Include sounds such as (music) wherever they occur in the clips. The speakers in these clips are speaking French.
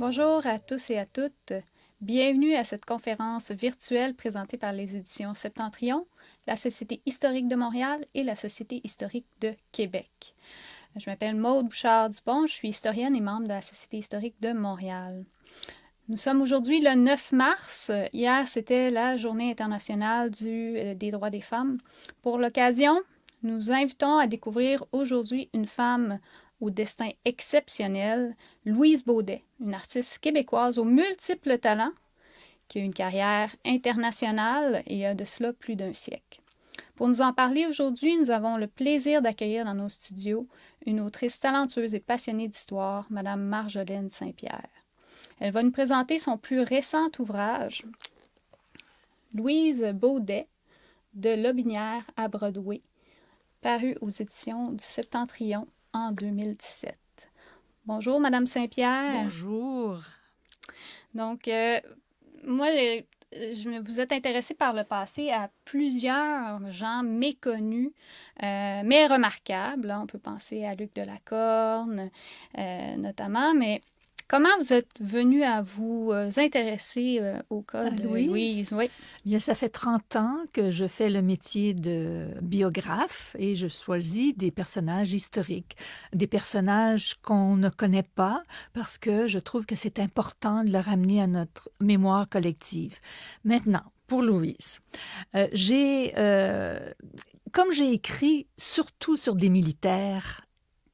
Bonjour à tous et à toutes. Bienvenue à cette conférence virtuelle présentée par les éditions Septentrion, la Société historique de Montréal et la Société historique de Québec. Je m'appelle Maude Bouchard-Dupont, je suis historienne et membre de la Société historique de Montréal. Nous sommes aujourd'hui le 9 mars. Hier, c'était la journée internationale euh, des droits des femmes. Pour l'occasion, nous invitons à découvrir aujourd'hui une femme au destin exceptionnel, Louise Baudet, une artiste québécoise aux multiples talents qui a une carrière internationale et a de cela plus d'un siècle. Pour nous en parler aujourd'hui, nous avons le plaisir d'accueillir dans nos studios une autrice talentueuse et passionnée d'histoire, Madame Marjolaine Saint-Pierre. Elle va nous présenter son plus récent ouvrage, Louise Baudet, de Lobinière à Broadway, paru aux éditions du Septentrion en 2017. Bonjour, Madame Saint-Pierre. Bonjour. Donc, euh, moi, vous êtes intéressée par le passé à plusieurs gens méconnus, euh, mais remarquables. Hein. On peut penser à Luc Delacorne, Corne euh, notamment, mais Comment vous êtes venu à vous euh, intéresser euh, au cas ah, de Louise? Eh bien, ça fait 30 ans que je fais le métier de biographe et je choisis des personnages historiques, des personnages qu'on ne connaît pas parce que je trouve que c'est important de le ramener à notre mémoire collective. Maintenant, pour Louise. Euh, j'ai, comme j'ai écrit surtout sur des militaires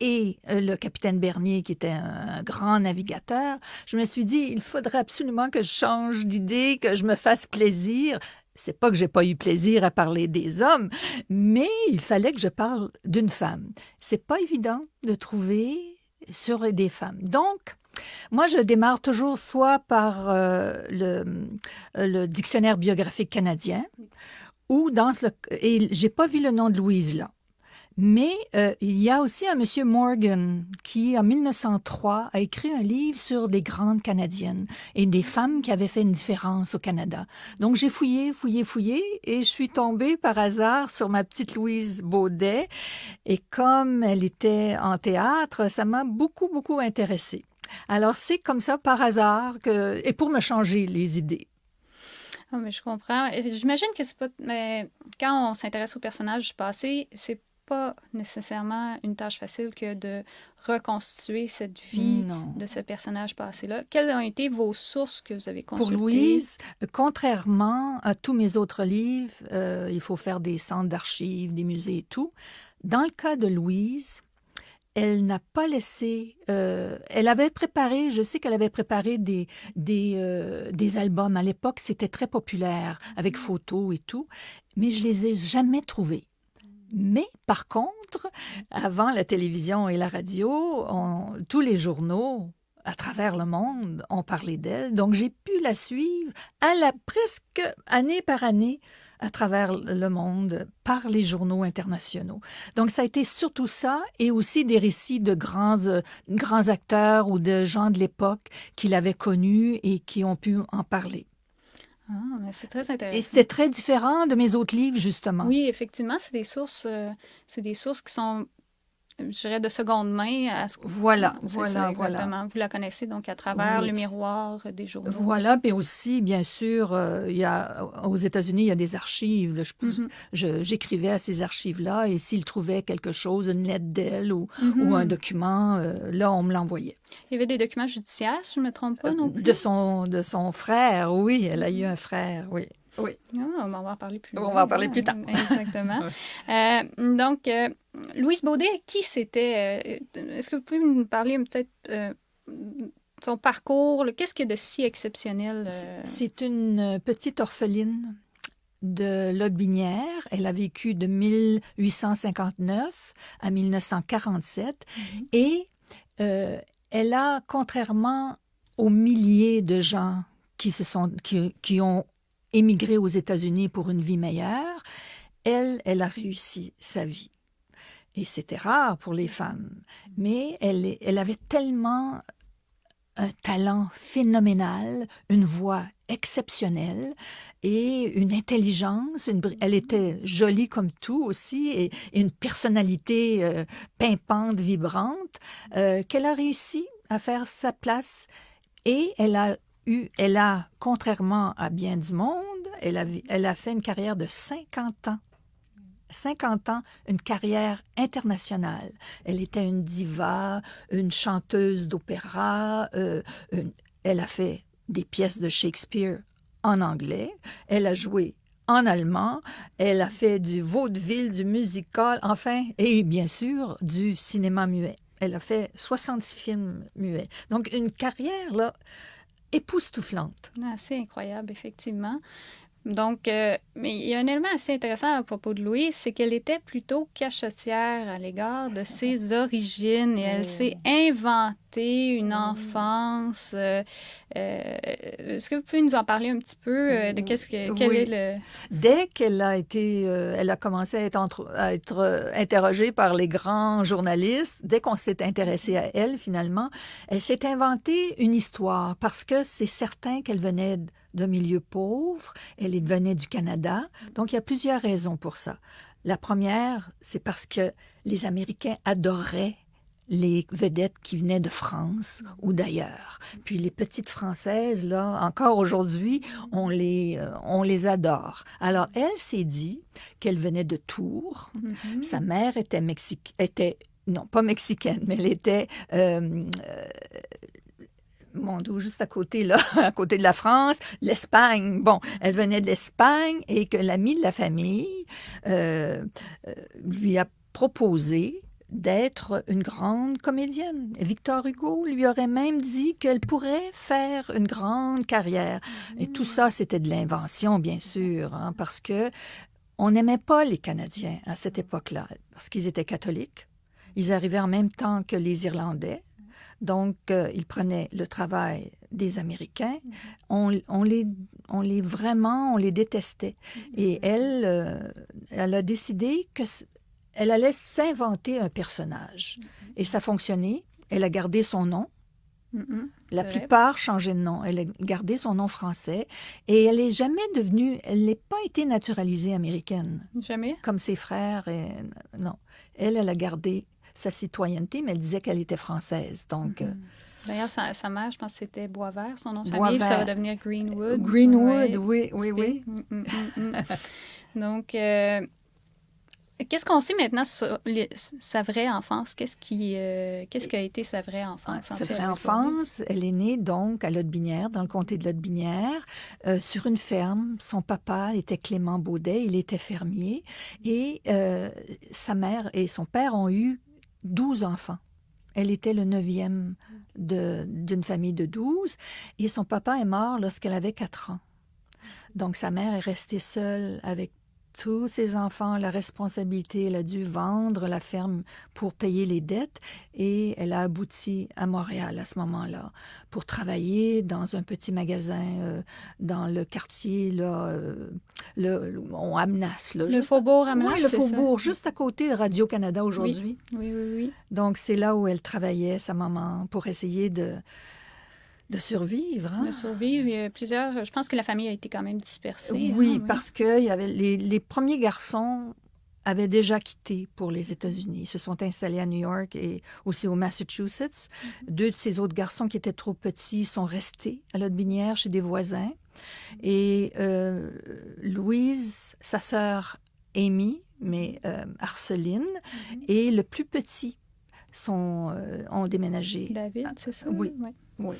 et euh, le capitaine Bernier, qui était un grand navigateur, je me suis dit, il faudrait absolument que je change d'idée, que je me fasse plaisir. C'est pas que j'ai pas eu plaisir à parler des hommes, mais il fallait que je parle d'une femme. C'est pas évident de trouver sur des femmes. Donc, moi, je démarre toujours soit par euh, euh, le, dictionnaire biographique canadien, ou dans le... Et j'ai pas vu le nom de Louise là. Mais euh, il y a aussi un monsieur Morgan qui, en 1903, a écrit un livre sur des grandes Canadiennes et des femmes qui avaient fait une différence au Canada. Donc j'ai fouillé, fouillé, fouillé et je suis tombée par hasard sur ma petite Louise Baudet. Et comme elle était en théâtre, ça m'a beaucoup, beaucoup intéressée. Alors c'est comme ça par hasard que, et pour me changer les idées. Ah, mais je comprends. J'imagine que c'est pas. Mais quand on s'intéresse aux personnages du passé, c'est pas nécessairement une tâche facile que de reconstituer cette vie de ce personnage passé-là. Quelles ont été vos sources que vous avez consultées? Pour Louise, contrairement à tous mes autres livres, euh, il faut faire des centres d'archives, des musées et tout. Dans le cas de Louise, elle n'a pas laissé. Euh, elle avait préparé, je sais qu'elle avait préparé des des euh, albums à l'époque. C'était très populaire avec mhm. photos et tout, mais je les ai jamais trouvés. Mais par contre, avant la télévision et la radio, tous les journaux à travers le monde ont parlé d'elle. Donc j'ai pu la suivre à presque année par année à travers le monde par les journaux internationaux. Donc ça a été surtout ça et aussi des récits de grands, de grands acteurs ou de gens de l'époque qui l'avaient connue et qui ont pu en parler. Ah, c'est très intéressant. Et c'est très différent de mes autres livres, justement. Oui, effectivement, c'est des sources, euh, c'est des sources qui sont je de seconde main à ce Voilà, voilà, exactement. Voilà. Vous la connaissez donc à travers le miroir des journaux. Voilà, mais aussi, bien sûr, euh, il y a, aux États-Unis, il y a des archives. Mhm. je, j'écrivais à ces archives-là et s'ils trouvaient quelque chose, une lettre d'elle ou, mhm. ou, un document, euh, là, on me l'envoyait. Il y avait des documents judiciaires, si je ne me trompe pas, non euh, plus? De son, de son frère, oui. Elle a eu mhm. un frère, oui. Oui. Ah, on va en parler plus. On va en parler plus tard. (laughs) Exactement. (laughs) Euh, donc, euh, Louise Baudet, qui c'était euh, Est-ce que vous pouvez nous parler peut-être de son parcours Qu'est-ce qu'il y a de si exceptionnel C'est une petite orpheline de Lotbinière. Elle a vécu de 1859 à 1947 mm-hmm. et elle a, contrairement aux milliers de gens qui, se sont, qui, qui ont émigré aux États-Unis pour une vie meilleure. Elle, elle a réussi sa vie. Et c'était rare pour les femmes. Mais elle, avait tellement un talent phénoménal, une voix exceptionnelle et une intelligence. elle était jolie comme tout aussi et, une personnalité euh, pimpante, vibrante, euh, qu'elle a réussi à faire sa place et elle a elle a, contrairement à bien du monde, elle a, elle a fait une carrière de 50 ans. 50 ans, une carrière internationale. Elle était une diva, une chanteuse d'opéra, euh, elle a fait des pièces de Shakespeare en anglais, elle a joué en allemand, elle a fait du vaudeville, du musical, enfin, et bien sûr, du cinéma muet. Elle a fait 66 films muets. Donc, une carrière, là, époustouflante. Ah, c'est incroyable, effectivement. Donc, euh, mais il y a un élément assez intéressant à propos de Louise, c'est qu'elle était plutôt cachotière à l'égard de ses ah. origines et elle s'est inventée une ah. enfance. Euh, euh, est-ce que vous pouvez nous en parler un petit peu de mm, qu'est-ce que quel est le Dès qu'elle a été, elle a commencé à être, à être interrogée par les grands journalistes. Dès qu'on s'est intéressé à elle, finalement, elle s'est inventée une histoire parce que c'est certain qu'elle venait de milieux pauvres, elle venue du Canada. Donc il y a plusieurs raisons pour ça. La première, c'est parce que les Américains adoraient les vedettes qui venaient de France ou d'ailleurs. Puis les petites françaises, là, encore aujourd'hui, on les, euh, on les adore. Alors, elle s'est dit qu'elle venait de Tours. Mm-hmm. Sa mère était, mexicaine, était non pas mexicaine, mais elle était euh, euh, Monde juste à côté, là, (laughs) à côté de la France, l'Espagne. Bon, elle venait de l'Espagne et que l'ami de la famille euh, euh, lui a proposé d'être une grande comédienne. Victor Hugo lui aurait même dit qu'elle pourrait faire une grande carrière. Et tout mm. ça, c'était de l'invention, bien sûr, hein, parce que on n'aimait pas les Canadiens à cette époque-là, parce qu'ils étaient catholiques. Ils arrivaient en même temps que les Irlandais, donc, il euh, ils prenaient le travail des Américains. Mm-hmm. on, les, vraiment, on les détestait. Mm-hmm. Et elle, euh, elle a décidé que elle allait s'inventer un personnage. Mm-hmm. Et ça fonctionnait. Elle a gardé son nom. La plupart changeaient de nom. Elle a gardé son nom français et elle n'est jamais devenue, elle n'est pas été naturalisée américaine. Jamais. Comme ses frères. Et... Non. Elle, elle a gardé sa citoyenneté, mais elle disait qu'elle était française. Donc. Euh, mm-hmm. D'ailleurs, sa, mère, je pense que c'était Boisvert, son nom de ça va devenir Greenwood. Greenwood, oui, oui, oui. Mm-hmm. Donc, euh, qu'est-ce qu'on sait maintenant sur sa vraie enfance? Qu'est-ce qui, euh, qu'est-ce a été sa vraie enfance? Ah, sa vraie enfance, elle est née donc à Lotbinière, dans le comté de Lotbinière, sur une ferme. Son papa était Clément Baudet, il était fermier, et sa mère et son père ont eu 12 enfants. Elle était le neuvième d'une famille de 12 et son papa est mort lorsqu'elle avait 4 ans. Donc sa mère est restée seule avec tous ses enfants la responsabilité. Elle a dû vendre la ferme pour payer les dettes et elle a abouti à Montréal à ce moment-là pour travailler dans un petit magasin euh, dans le quartier, là, euh, le, on amenace. Là, le faubourg Oui, le faubourg, juste à côté de Radio-Canada aujourd'hui. oui, oui, oui. Donc c'est là où elle travaillait, sa maman, pour essayer de de survivre. Hein? De survivre. plusieurs. Je pense que la famille a été quand même dispersée. Hein, oui, parce que il y avait les, les, premiers garçons avaient déjà quitté pour les États-Unis. Ils se sont installés à New York et aussi au Massachusetts. Mhm. Deux de ces autres garçons qui étaient trop petits sont restés à binière, chez des voisins. Mhm. Et euh, Louise, sa sœur Amy, mais euh, Arceline, mhm. et le plus petit sont, euh, ont déménagé. David, c'est ça? Oui. Oui.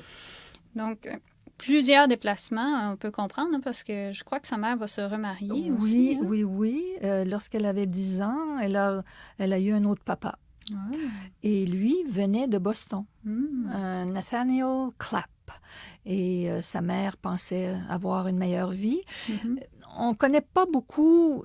Donc, euh, plusieurs déplacements, hein, on peut comprendre, hein, parce que je crois que sa mère va se remarier oui, hein. Oui, oui, euh, Lorsqu'elle avait 10 ans, elle a, elle a eu un autre papa. Et lui venait de Boston, hmm. Nathaniel Clapp. Et euh, sa mère pensait avoir une meilleure vie. Mm-hmm. On ne connaît pas beaucoup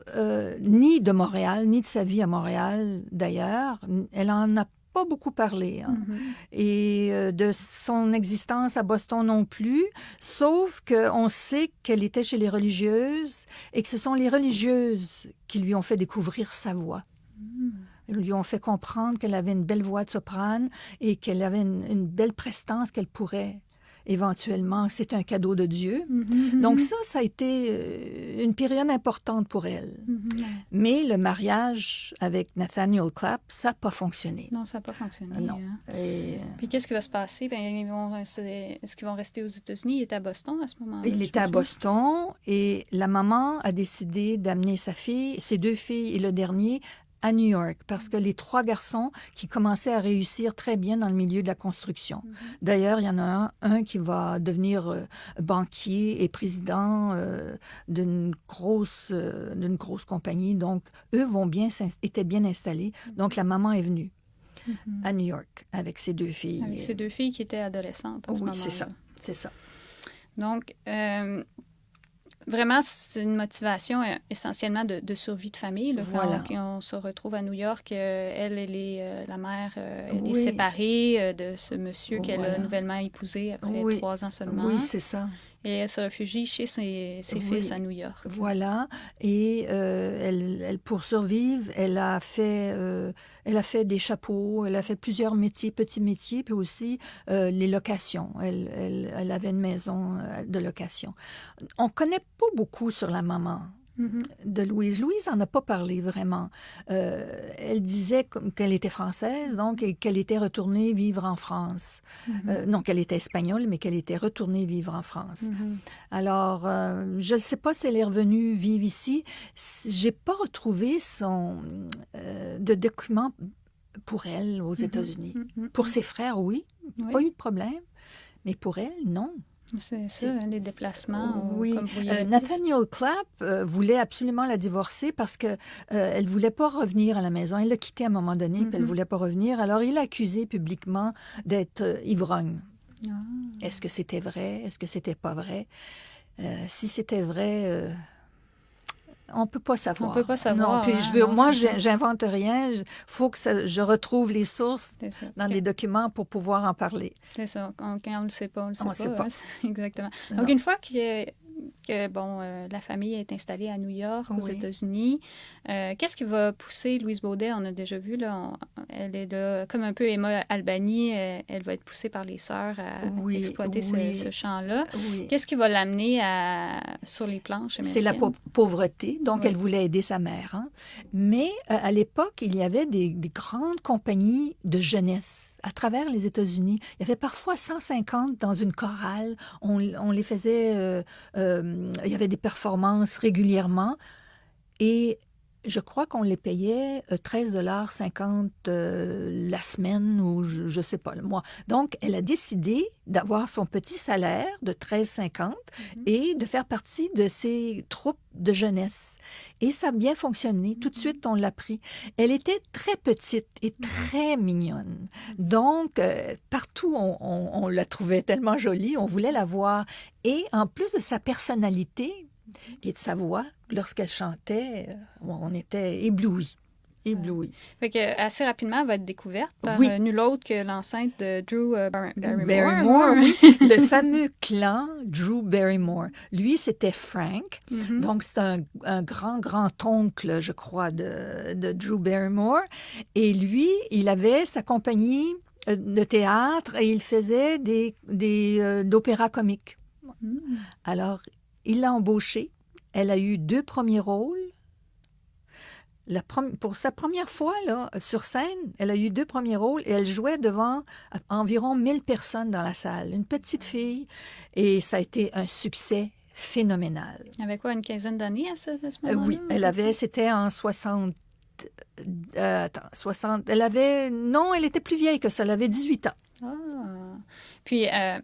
ni de Montréal, ni de sa vie à Montréal d'ailleurs. Elle en a pas beaucoup parlé. Hein. Mm-hmm. Et euh, de son existence à Boston non plus, sauf qu'on sait qu'elle était chez les religieuses et que ce sont les religieuses qui lui ont fait découvrir sa voix. Mm-hmm. lui ont fait comprendre qu'elle avait une belle voix de soprane et qu'elle avait une belle prestance qu'elle pourrait éventuellement, c'est un cadeau de Dieu. Mm-hmm, mm-hmm. Donc ça, ça a été euh, une période importante pour elle. Mm-hmm, Mais le mariage avec Nathaniel Clapp, ça n'a pas fonctionné. Non, ça n'a pas fonctionné. Non. Hein. Et... Euh, Puis qu'est-ce qui va se passer? Ben, est-ce qu'ils vont rester aux États-Unis? Il est à Boston à ce moment-là. Il était à Boston et la maman a décidé d'amener sa fille, ses deux filles et le dernier, à New York parce que les trois garçons qui commençaient à réussir très bien dans le milieu de la construction. Mhm. D'ailleurs, il y en a un, qui va devenir euh, banquier et président euh, d'une grosse, euh, d'une grosse compagnie. Donc, eux vont bien, étaient bien installés. Mhm. Donc, la maman est venue mhm. à New York avec ses deux filles. Avec ses deux filles qui étaient adolescentes. À oui, c'est ça, c'est ça. Donc, Vraiment, c'est une motivation euh, essentiellement de, survie de famille. quand on, se retrouve à New York, euh, elle, elle est, euh, la mère elle est séparée de ce monsieur oh, qu'elle a nouvellement épousé après trois ans seulement. Oui, c'est ça et elle se réfugie chez ses, fils à New York. Voilà, et euh, elle, pour survivre, elle a fait, euh, elle a fait des chapeaux, elle a fait plusieurs métiers, petits métiers, puis aussi euh, les locations. Elle, elle, avait une maison de location. On connaît pas beaucoup sur la maman Mm-hmm. de Louise. Louise n'en a pas parlé vraiment. Euh, elle disait qu'elle était française, donc qu'elle était retournée vivre en France. Mm-hmm. Euh, non, qu'elle était espagnole, mais qu'elle était retournée vivre en France. Mm-hmm. Alors, euh, je ne sais pas si elle est revenue vivre ici. J'ai pas retrouvé son de documents pour elle aux États-Unis. Pour ses frères, oui. pas eu de problème. Mais pour elle, non. C'est ça, hein, les déplacements. Oui. Euh, Nathaniel Clapp euh, voulait absolument la divorcer parce qu'elle euh, ne elle voulait pas revenir à la maison. Elle l'a quitté à un moment donné, puis elle mhm. voulait pas revenir. Alors il l'a accusée publiquement d'être ivrogne. Ah. Est-ce que c'était vrai Est-ce que c'était pas vrai Si c'était vrai on peut pas savoir. On peut pas savoir. Non, puis hein. je veux, moi, j'invente rien. Il faut que je retrouve les sources dans les documents pour pouvoir en parler. C'est ça. Quand on ne sait pas, on ne sait pas. Hein. (laughs) Exactement. Donc, une fois qu'il a que bon, euh, la famille est installée à New York, aux États-Unis. Euh, qu'est-ce qui va pousser Louise Baudet On a déjà vu, là, elle est là, comme un peu Emma Albany, elle, va être poussée par les sœurs à exploiter ce, champ-là. Qu'est-ce qui va l'amener sur les planches C'est la pauvreté, donc elle voulait aider sa mère. Hein. Mais euh, à l'époque, il y avait des grandes compagnies de jeunesse à travers les États-Unis. Il y avait parfois 150 dans une chorale. On, les faisait, euh, euh, il y avait des performances régulièrement. Et je crois qu'on les payait 13,50 euh, euh, la semaine ou je ne sais pas le mois. Donc, elle a décidé d'avoir son petit salaire de 13,50 mhm. et de faire partie de ses troupes de jeunesse. Et ça a bien fonctionné. Tout de mhm. suite, on l'a pris. Elle était très petite et mhm. très mignonne. Donc, euh, partout, on la trouvait tellement jolie, on voulait la voir. Et en plus de sa personnalité, et de sa voix. Lorsqu'elle chantait, euh, on était éblouis. Éblouis. Fait assez rapidement, elle va être découverte par euh, nul autre que l'enceinte de Drew euh, Barrymore. Hein. (laughs) le fameux clan Drew Barrymore. Lui, c'était Frank. Mm-hmm. Donc, c'est un, grand, grand-oncle, je crois, de, de Drew Barrymore. Et lui, il avait sa compagnie de théâtre et il faisait des des, euh, comique. Mm. Alors, il l'a embauchée. Elle a eu deux premiers rôles. La pour sa première fois là, sur scène, elle a eu deux premiers rôles et elle jouait devant environ 1000 personnes dans la salle, une petite fille, et ça a été un succès phénoménal. Avec quoi, une quinzaine d'années à ce, euh, moment-là? oui, elle avait, c'était en 60. Euh, attends, 60. Elle avait. Non, elle était plus vieille que ça. Elle avait 18 ans. Ah. Puis, euh,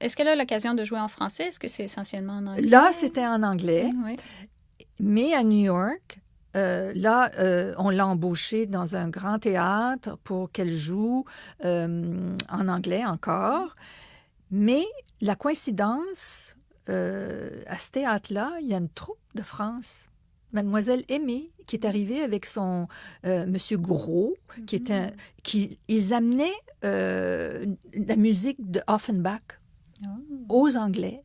est-ce qu'elle a l'occasion de jouer en français? Est-ce que c'est essentiellement en anglais? Là, c'était en anglais. Mais à New York, euh, là, euh, on l'a embauchée dans un grand théâtre pour qu'elle joue en anglais encore. Mais la coïncidence, à ce théâtre-là, il y a une troupe de France Mademoiselle Aimée, qui est arrivée avec son euh, Monsieur Gros, qui est un, mm-hmm. qui ils amenaient euh, la musique de Offenbach oh. aux Anglais.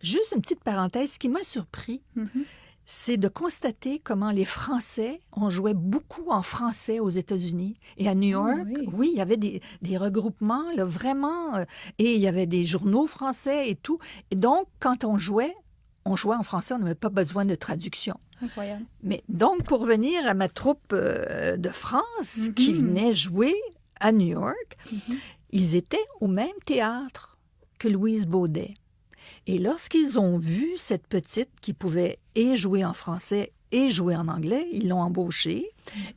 Juste une petite parenthèse, ce qui m'a surpris, mm-hmm. c'est de constater comment les Français on jouait beaucoup en français aux États-Unis et à New ah York. oui. il y avait des, regroupements, vraiment, euh, et il y avait des journaux français et tout. Et donc, quand on jouait, on jouait en français, on n'avait pas besoin de traduction. Incroyable. Mais donc, pour venir à ma troupe euh, de France mhm. qui venait jouer à New York, mhm. ils étaient au même théâtre que Louise Baudet. Et lorsqu'ils ont vu cette petite qui pouvait et jouer en français et jouer en anglais, ils l'ont embauchée.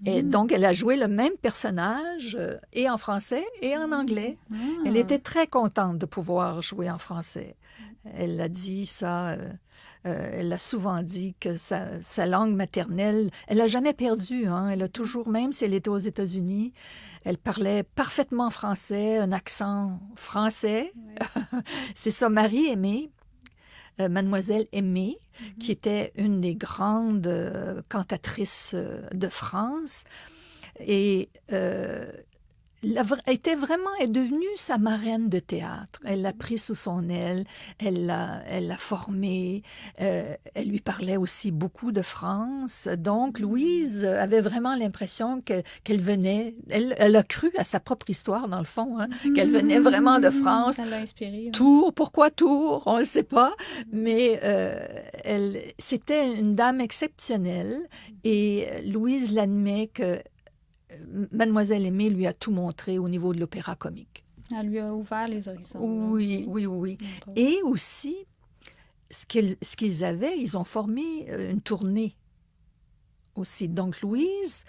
Mhm. Et donc, elle a joué le même personnage euh, et en français et en anglais. Ah. Elle était très contente de pouvoir jouer en français. Elle a dit ça. Euh, euh, elle a souvent dit que sa, langue maternelle, elle n'a jamais perdu. Hein. elle a toujours, même si elle était aux États-Unis, elle parlait parfaitement français, un accent français. (laughs) C'est son mari aimé, euh, Mademoiselle Aimée, mm-hmm. qui était une des grandes euh, cantatrices de France. Et était vraiment, est devenue sa marraine de théâtre. Elle l'a pris sous son aile, elle l'a, elle l'a formée, euh, elle lui parlait aussi beaucoup de France. Donc, Louise avait vraiment l'impression qu'elle venait, elle, a cru à sa propre histoire, dans le fond, hein, qu'elle venait vraiment de France. Ça l'a Tours, pourquoi Tours? On ne sait pas. Mais euh, elle, c'était une dame exceptionnelle et euh, Louise l'admet que Mademoiselle Aimée lui a tout montré au niveau de l'opéra comique. Elle lui a ouvert les horizons. Oui, oui, oui. Et aussi, ce qu'ils avaient, ils ont formé euh, une tournée aussi. Donc Louise,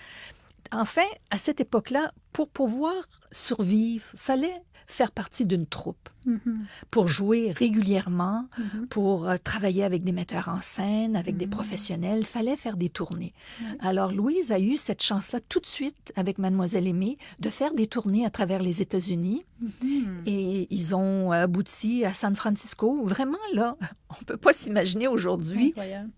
Enfin, à cette époque-là, pour pouvoir survivre, fallait faire partie d'une troupe mm-hmm. pour jouer régulièrement, mm-hmm. pour euh, travailler avec des metteurs en scène, avec des mm-hmm. professionnels, fallait faire des tournées. Alors Louise a eu cette chance-là tout de suite avec mademoiselle Aimée de faire des tournées à travers les États-Unis et ils ont abouti à San Francisco. Vraiment là, (laughs) on ne peut pas s'imaginer aujourd'hui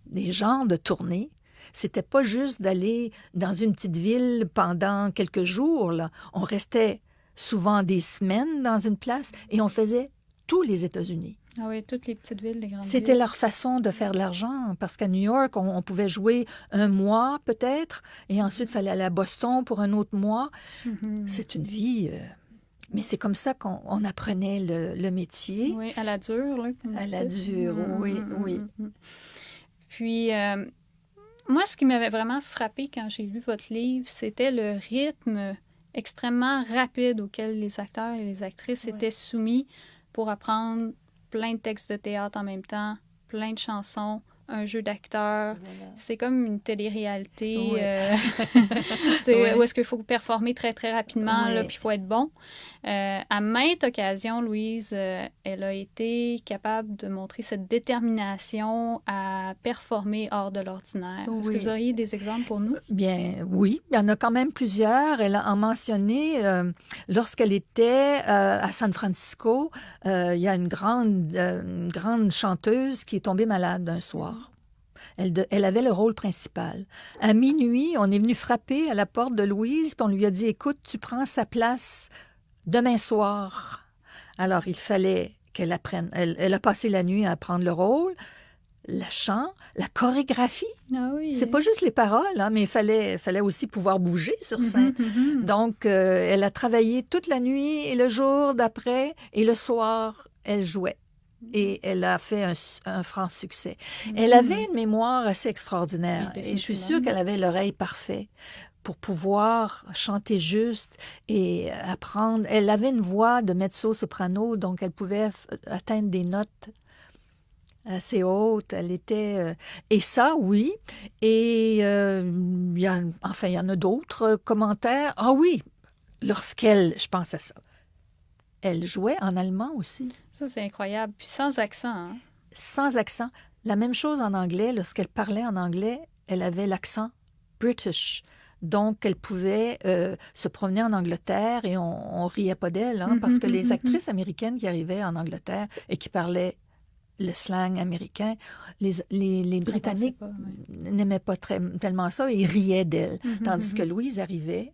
des genres de tournées c'était pas juste d'aller dans une petite ville pendant quelques jours. Là. On restait souvent des semaines dans une place et on faisait tous les États-Unis. Ah oui, toutes les petites villes, les grandes C'était leur façon de faire de l'argent, parce qu'à New York, on, pouvait jouer un mois peut-être, et ensuite, il fallait aller à Boston pour un autre mois. Mm-hmm. C'est une vie... Euh, mais c'est comme ça qu'on apprenait le, métier. Oui, à la dure, là. à la dure, mm-hmm. oui, oui. Mm-hmm. Puis, euh, moi, ce qui m'avait vraiment frappé quand j'ai lu votre livre, c'était le rythme extrêmement rapide auquel les acteurs et les actrices étaient soumis pour apprendre plein de textes de théâtre en même temps, plein de chansons, un jeu d'acteur. C'est comme une télé-réalité euh, (laughs) (laughs) où est-ce qu'il faut performer très, très rapidement, puis il faut être bon. Euh, à maintes occasions, Louise, euh, elle a été capable de montrer cette détermination à performer hors de l'ordinaire. Est-ce que vous auriez des exemples pour nous? Bien, oui. Il y en a quand même plusieurs. Elle a mentionné lorsqu'elle était à San Francisco, il y a une grande, une grande chanteuse qui est tombée malade un soir. Elle, avait le rôle principal. À minuit, on est venu frapper à la porte de Louise, puis on lui a dit Écoute, tu prends sa place demain soir. Alors, il fallait qu'elle apprenne. Elle, a passé la nuit à apprendre le rôle, la chant, la chorégraphie. Ah oui, C'est pas juste les paroles, hein, mais il fallait, aussi pouvoir bouger sur mhm, scène. Mhm. Donc, euh, elle a travaillé toute la nuit et le jour d'après, et le soir, elle jouait et elle a fait un, franc succès. Mm-hmm. Elle avait une mémoire assez extraordinaire et je suis sûre qu'elle avait l'oreille parfaite pour pouvoir chanter juste et apprendre. Elle avait une voix de mezzo-soprano, donc elle pouvait atteindre des notes assez hautes. elle était... Euh, et ça, oui. Et euh, y a, enfin, il y en a d'autres commentaires. Ah oui, lorsqu'elle, je pense à ça, elle jouait en allemand aussi. Ça, c'est incroyable. Puis sans accent. Hein. Sans accent. La même chose en anglais. Lorsqu'elle parlait en anglais, elle avait l'accent british. Donc, elle pouvait euh, se promener en Angleterre et on, riait pas d'elle, hein, mm-hmm, parce que les mm-hmm, mm-hmm. actrices américaines qui arrivaient en Angleterre et qui parlaient le slang américain, les, les, Britanniques n'aimaient pas, très, tellement ça et riaient d'elle. Tandis que Louise arrivait,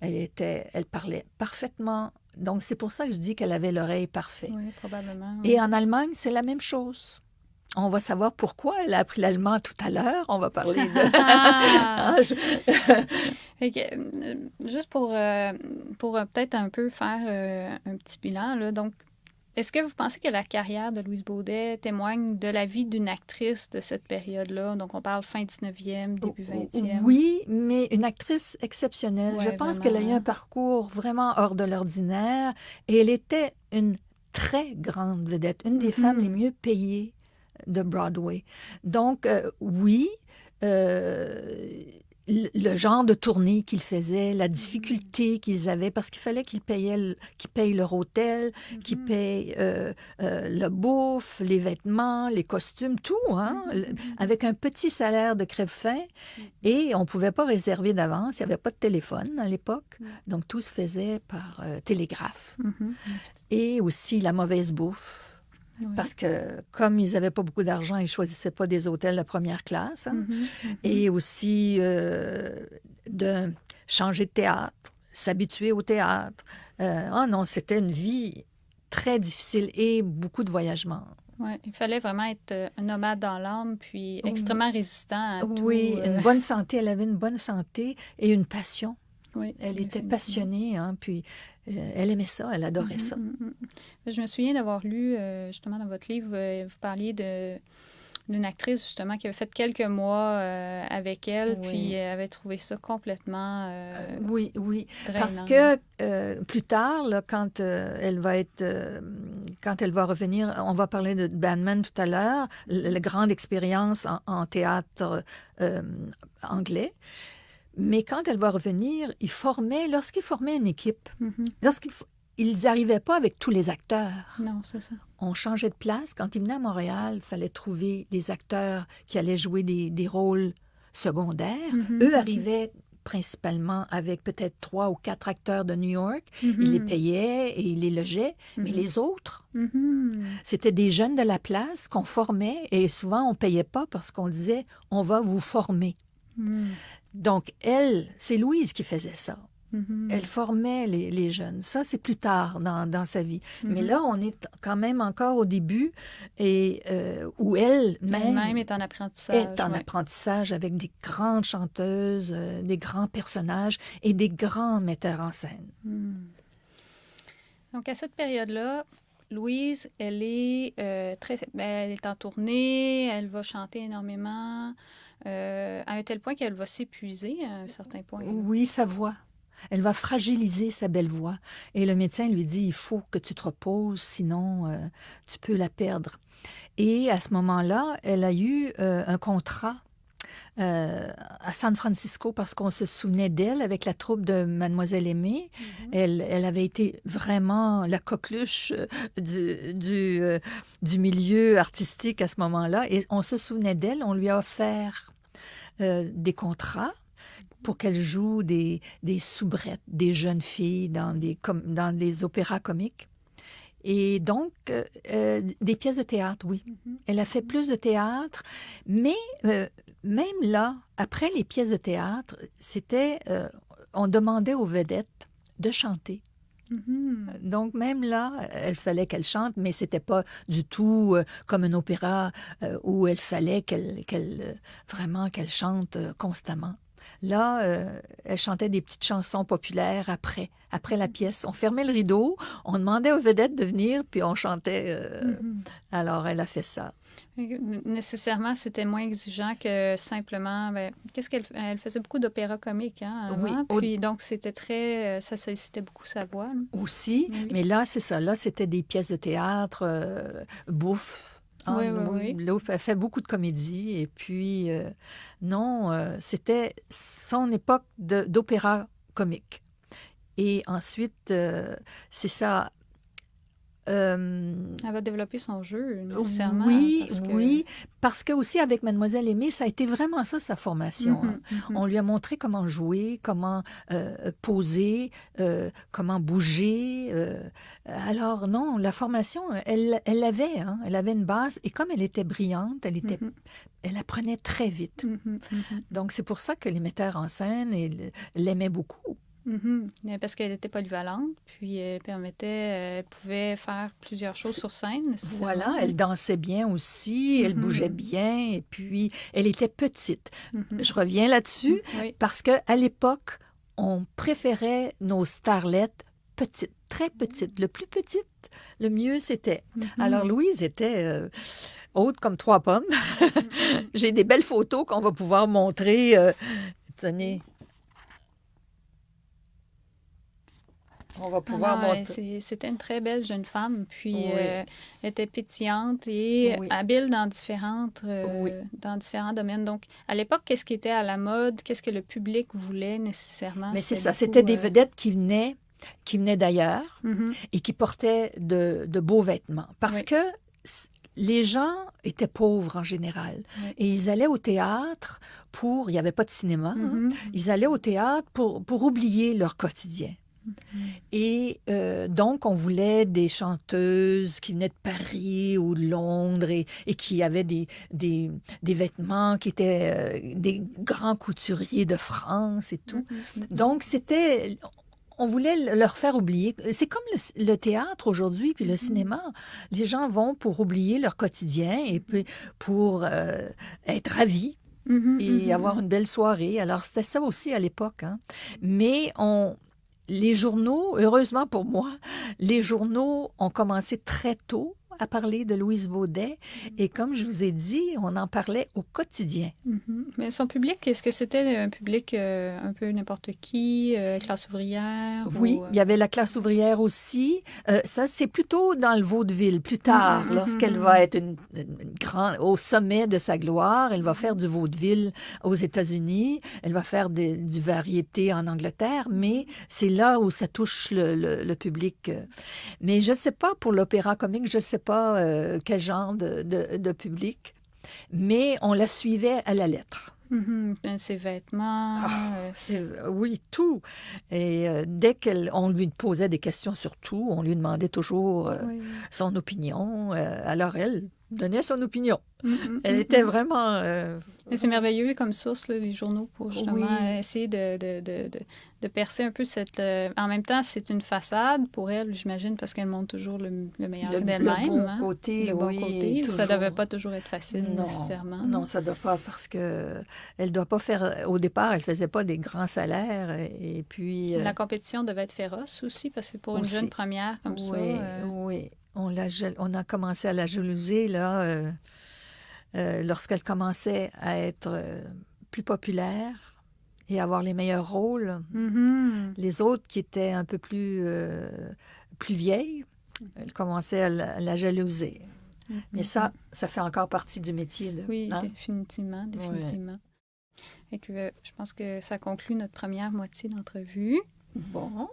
elle, était, elle parlait parfaitement donc, c'est pour ça que je dis qu'elle avait l'oreille parfaite. Oui, probablement. Et en Allemagne, c'est la même chose. On va savoir pourquoi elle a appris l'allemand tout à l'heure. On va parler de. ah! (laughs) ah (laughs) euh, juste pour, euh, pour euh, peut-être un peu faire un petit bilan, là. donc est-ce que vous pensez que la carrière de Louise Baudet témoigne de la vie d'une actrice de cette période-là? Donc, on parle fin 19e, début 20e. Oui, mais une actrice exceptionnelle. Je pense qu'elle a eu un parcours vraiment hors de l'ordinaire et elle était une très grande vedette, une des mm-hmm. femmes les mieux payées de Broadway. Donc, euh, oui, euh, le genre de tournée qu'ils faisaient, la mm-hmm. difficulté qu'ils avaient, parce qu'il fallait qu'ils payent, payent, leur hôtel, qu'ils mm-hmm. payent euh, euh, la bouffe, les vêtements, les costumes, tout, hein, mm-hmm. avec un petit salaire de crève-fin. Et on ne pouvait pas réserver d'avance, il n'y avait pas de téléphone à l'époque, mm. donc tout se faisait par euh, télégraphe. Mm. Et aussi la mauvaise bouffe parce que comme ils n'avaient pas beaucoup d'argent, ils ne choisissaient pas des hôtels de première classe. Hein. Mhm, mhm. Et aussi euh, de changer de théâtre, s'habituer au théâtre. Euh, ah non, c'était une vie très difficile et beaucoup de voyagements. Oui, il fallait vraiment être euh, un nomade dans l'âme, puis extrêmement résistant à tout. Oui, une euh. bonne santé. Elle avait une bonne santé et une passion elle était passionnée, hein, puis euh, elle aimait ça, elle adorait mm-hmm, ça. Mm-hmm, mm-hmm. Je me souviens d'avoir lu, euh, justement, dans votre livre, euh, vous parliez d'une actrice justement qui avait fait quelques mois avec elle, puis elle avait trouvé ça complètement. oui, oui, parce que plus tard, quand elle va être, quand elle va revenir, on va parler de Batman tout à l'heure, la grande expérience en, théâtre anglais. Mais quand elle va revenir, ils formaient, lorsqu'ils formaient une équipe, mhm. Lorsqu'ils ils n'arrivaient pas avec tous les acteurs. Non, c'est ça. On changeait de place. Quand ils venaient à Montréal, il fallait trouver des acteurs qui allaient jouer des, rôles secondaires. Mhm, Eux mhm. arrivaient principalement avec peut-être trois ou quatre acteurs de New York. Ils les payaient et ils les logeaient. Mais les autres, c'était des jeunes de la place qu'on formait et souvent on ne payait pas parce qu'on disait on va vous former. Donc, elle, c'est Louise qui faisait ça. Mm-hmm. Elle formait les, jeunes. Ça, c'est plus tard dans, sa vie. Mais mm-hmm. là, on est quand même encore au début et euh, où elle-même est en apprentissage. en apprentissage avec des grandes chanteuses, euh, des grands personnages et des grands metteurs en scène. Mm. Donc, à cette période-là, Louise, elle est, euh, très, ben, elle est en tournée, elle va chanter énormément. Euh, à un tel point qu'elle va s'épuiser à un certain point. Oui, sa voix. Elle va fragiliser sa belle voix. Et le médecin lui dit, il faut que tu te reposes, sinon euh, tu peux la perdre. Et à ce moment-là, elle a eu euh, un contrat euh, à San Francisco parce qu'on se souvenait d'elle avec la troupe de Mademoiselle Aimée. Mhm. elle, avait été vraiment la coqueluche euh, du, euh, du, milieu artistique à ce moment-là. Et on se souvenait d'elle, on lui a offert des contrats pour mhm. qu'elle joue des, des soubrettes, des jeunes filles dans des, dans des opéras comiques. Et donc, des pièces de théâtre, oui. Mhm. Elle a fait plus de théâtre, mais même là, après les pièces de théâtre, c'était, euh, on demandait aux vedettes de chanter. Mm-hmm. Donc même là, elle fallait qu'elle chante, mais c'était pas du tout euh, comme un opéra euh, où elle fallait qu'elle vraiment qu'elle chante constamment. Là, euh, elle chantait des petites chansons populaires après, après la pièce. On fermait le rideau, on demandait aux vedettes de venir, puis on chantait. Euh, mm-hmm. Alors, elle a fait ça. Nécessairement, c'était moins exigeant que simplement. Ben, qu'est-ce qu'elle elle faisait beaucoup d'opéra comique, hein, oui, Puis donc c'était très, euh, ça sollicitait beaucoup sa voix. Aussi, mais là c'est ça. Là c'était des pièces de théâtre, bouffe ah, oui, oui, fait beaucoup de comédies. Et puis, euh, non, euh, c'était son époque d'opéra comique. Et ensuite, euh, c'est ça, euh, elle va développer son jeu, nécessairement. Oui, parce oui. Parce que aussi, avec Mademoiselle Aimée, ça a été vraiment ça, sa formation. Mhm, hein. mhm. On lui a montré comment jouer, comment euh, poser, euh, comment bouger. Alors, non, la formation, elle, elle avait, hein, elle avait une base. Et comme elle était brillante, elle était. Mhm. Elle apprenait très vite. Donc, c'est pour ça que les metteurs en scène l'aimaient beaucoup Mm-hmm. Euh, parce qu'elle était polyvalente, puis euh, euh, elle permettait, pouvait faire plusieurs choses sur scène. Voilà, elle dansait bien aussi, elle mm-hmm. bougeait bien, et puis elle était petite. Mm-hmm. Je reviens là-dessus parce que à l'époque, on préférait nos starlettes petites, très petites. Le plus petite, le mieux c'était. Alors Louise était. haute comme trois pommes. (laughs) J'ai des belles photos qu'on va pouvoir montrer. tenez, On va pouvoir ah, C'était une très belle jeune femme. Puis, euh, elle était pétillante et habile dans, différentes, euh, dans différents domaines. Donc, à l'époque, qu'est-ce qui était à la mode? Qu'est-ce que le public voulait nécessairement? Mais c'est ça. C'était des euh, vedettes qui venaient qui venaient d'ailleurs mhm. et qui portaient de, beaux vêtements. Parce que les gens étaient pauvres en général et ils allaient au théâtre pour il n'y avait pas de cinéma mhm. hein, ils allaient au théâtre pour pour oublier leur quotidien et euh, donc, on voulait des chanteuses qui venaient de Paris ou de Londres et, qui avaient des, des, des vêtements qui étaient euh, des grands couturiers de France et tout. Mhm, donc, c'était on voulait leur faire oublier. C'est comme le, théâtre aujourd'hui, puis le mhm. cinéma. Les gens vont pour oublier leur quotidien et puis pour euh, être ravis. Mhm, et avoir une belle soirée. Alors, c'était ça aussi à l'époque. Hein. Mais on, les journaux, heureusement pour moi, les journaux ont commencé très tôt à parler de Louise Baudet. Et comme je vous ai dit, on en parlait au quotidien. Mm-hmm. Mais son public, est-ce que c'était un public euh, un peu n'importe qui, euh, classe ouvrière? Oui, euh? il y avait la classe ouvrière aussi. ça, c'est plutôt dans le vaudeville, plus tard, mm-hmm. lorsqu'elle mm-hmm. va être une, grande, au sommet de sa gloire. Elle va faire du vaudeville aux États-Unis. Elle va faire du variété en Angleterre. Mais c'est là où ça touche le, le public. Mais je ne sais pas pour l'opéra comique, je ne sais pas pas euh, quel genre de public, mais on la suivait à la lettre. Mm-hmm. Euh, ses vêtements. Ah, euh, oui, tout. Et euh, dès dès qu'on lui posait des questions sur tout, on lui demandait toujours son opinion. alors elle donnait son opinion. Mm-hmm, elle était mm-hmm. vraiment. C'est merveilleux comme source, les journaux, pour justement essayer de, de, de, de, percer un peu cette. En même temps, c'est une façade pour elle, j'imagine, parce qu'elle montre toujours le, meilleur d'elle-même. Le bon hein. côté, le bon côté. Ça ne devait pas toujours être facile, nécessairement. Non, ça ne doit pas, parce que elle doit pas faire. Euh, au départ, elle faisait pas des grands salaires. Euh, et puis. Euh, la compétition devait être féroce aussi, parce que pour une jeune première comme ça. Oui, on, la, on a commencé à la jalouser, là, lorsqu'elle commençait à être plus populaire et avoir les meilleurs rôles. Mm-hmm. Les autres qui étaient un peu plus, plus vieilles, elle commençait à la, jalouser. Mm-hmm. Mais ça, ça fait encore partie du métier. oui, hein? définitivement, définitivement. Euh, je pense que ça conclut notre première moitié d'entrevue. Bon.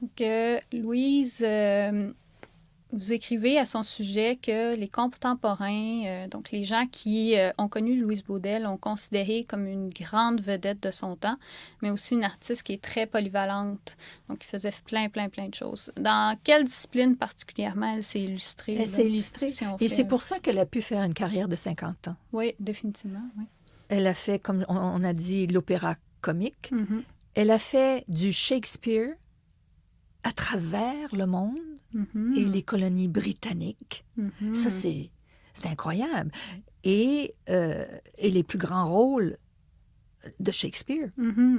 Donc, euh, Louise, euh, vous écrivez à son sujet que les contemporains, euh, donc les gens qui euh, ont connu Louise Baudel, l'ont considéré comme une grande vedette de son temps, mais aussi une artiste qui est très polyvalente, donc qui faisait plein, plein, plein de choses. Dans quelle discipline particulièrement elle s'est illustrée? Elle s'est illustrée. Et c'est pour ça qu'elle a pu faire une carrière de 50 ans. Oui, définitivement, oui. Elle a fait, comme on a dit, l'opéra comique. Mm-hmm. Elle a fait du Shakespeare à travers le monde Mm-hmm. et les colonies britanniques. Mm-hmm. Ça, c'est incroyable. Et, euh, et, les plus grands rôles de Shakespeare. Mm-hmm.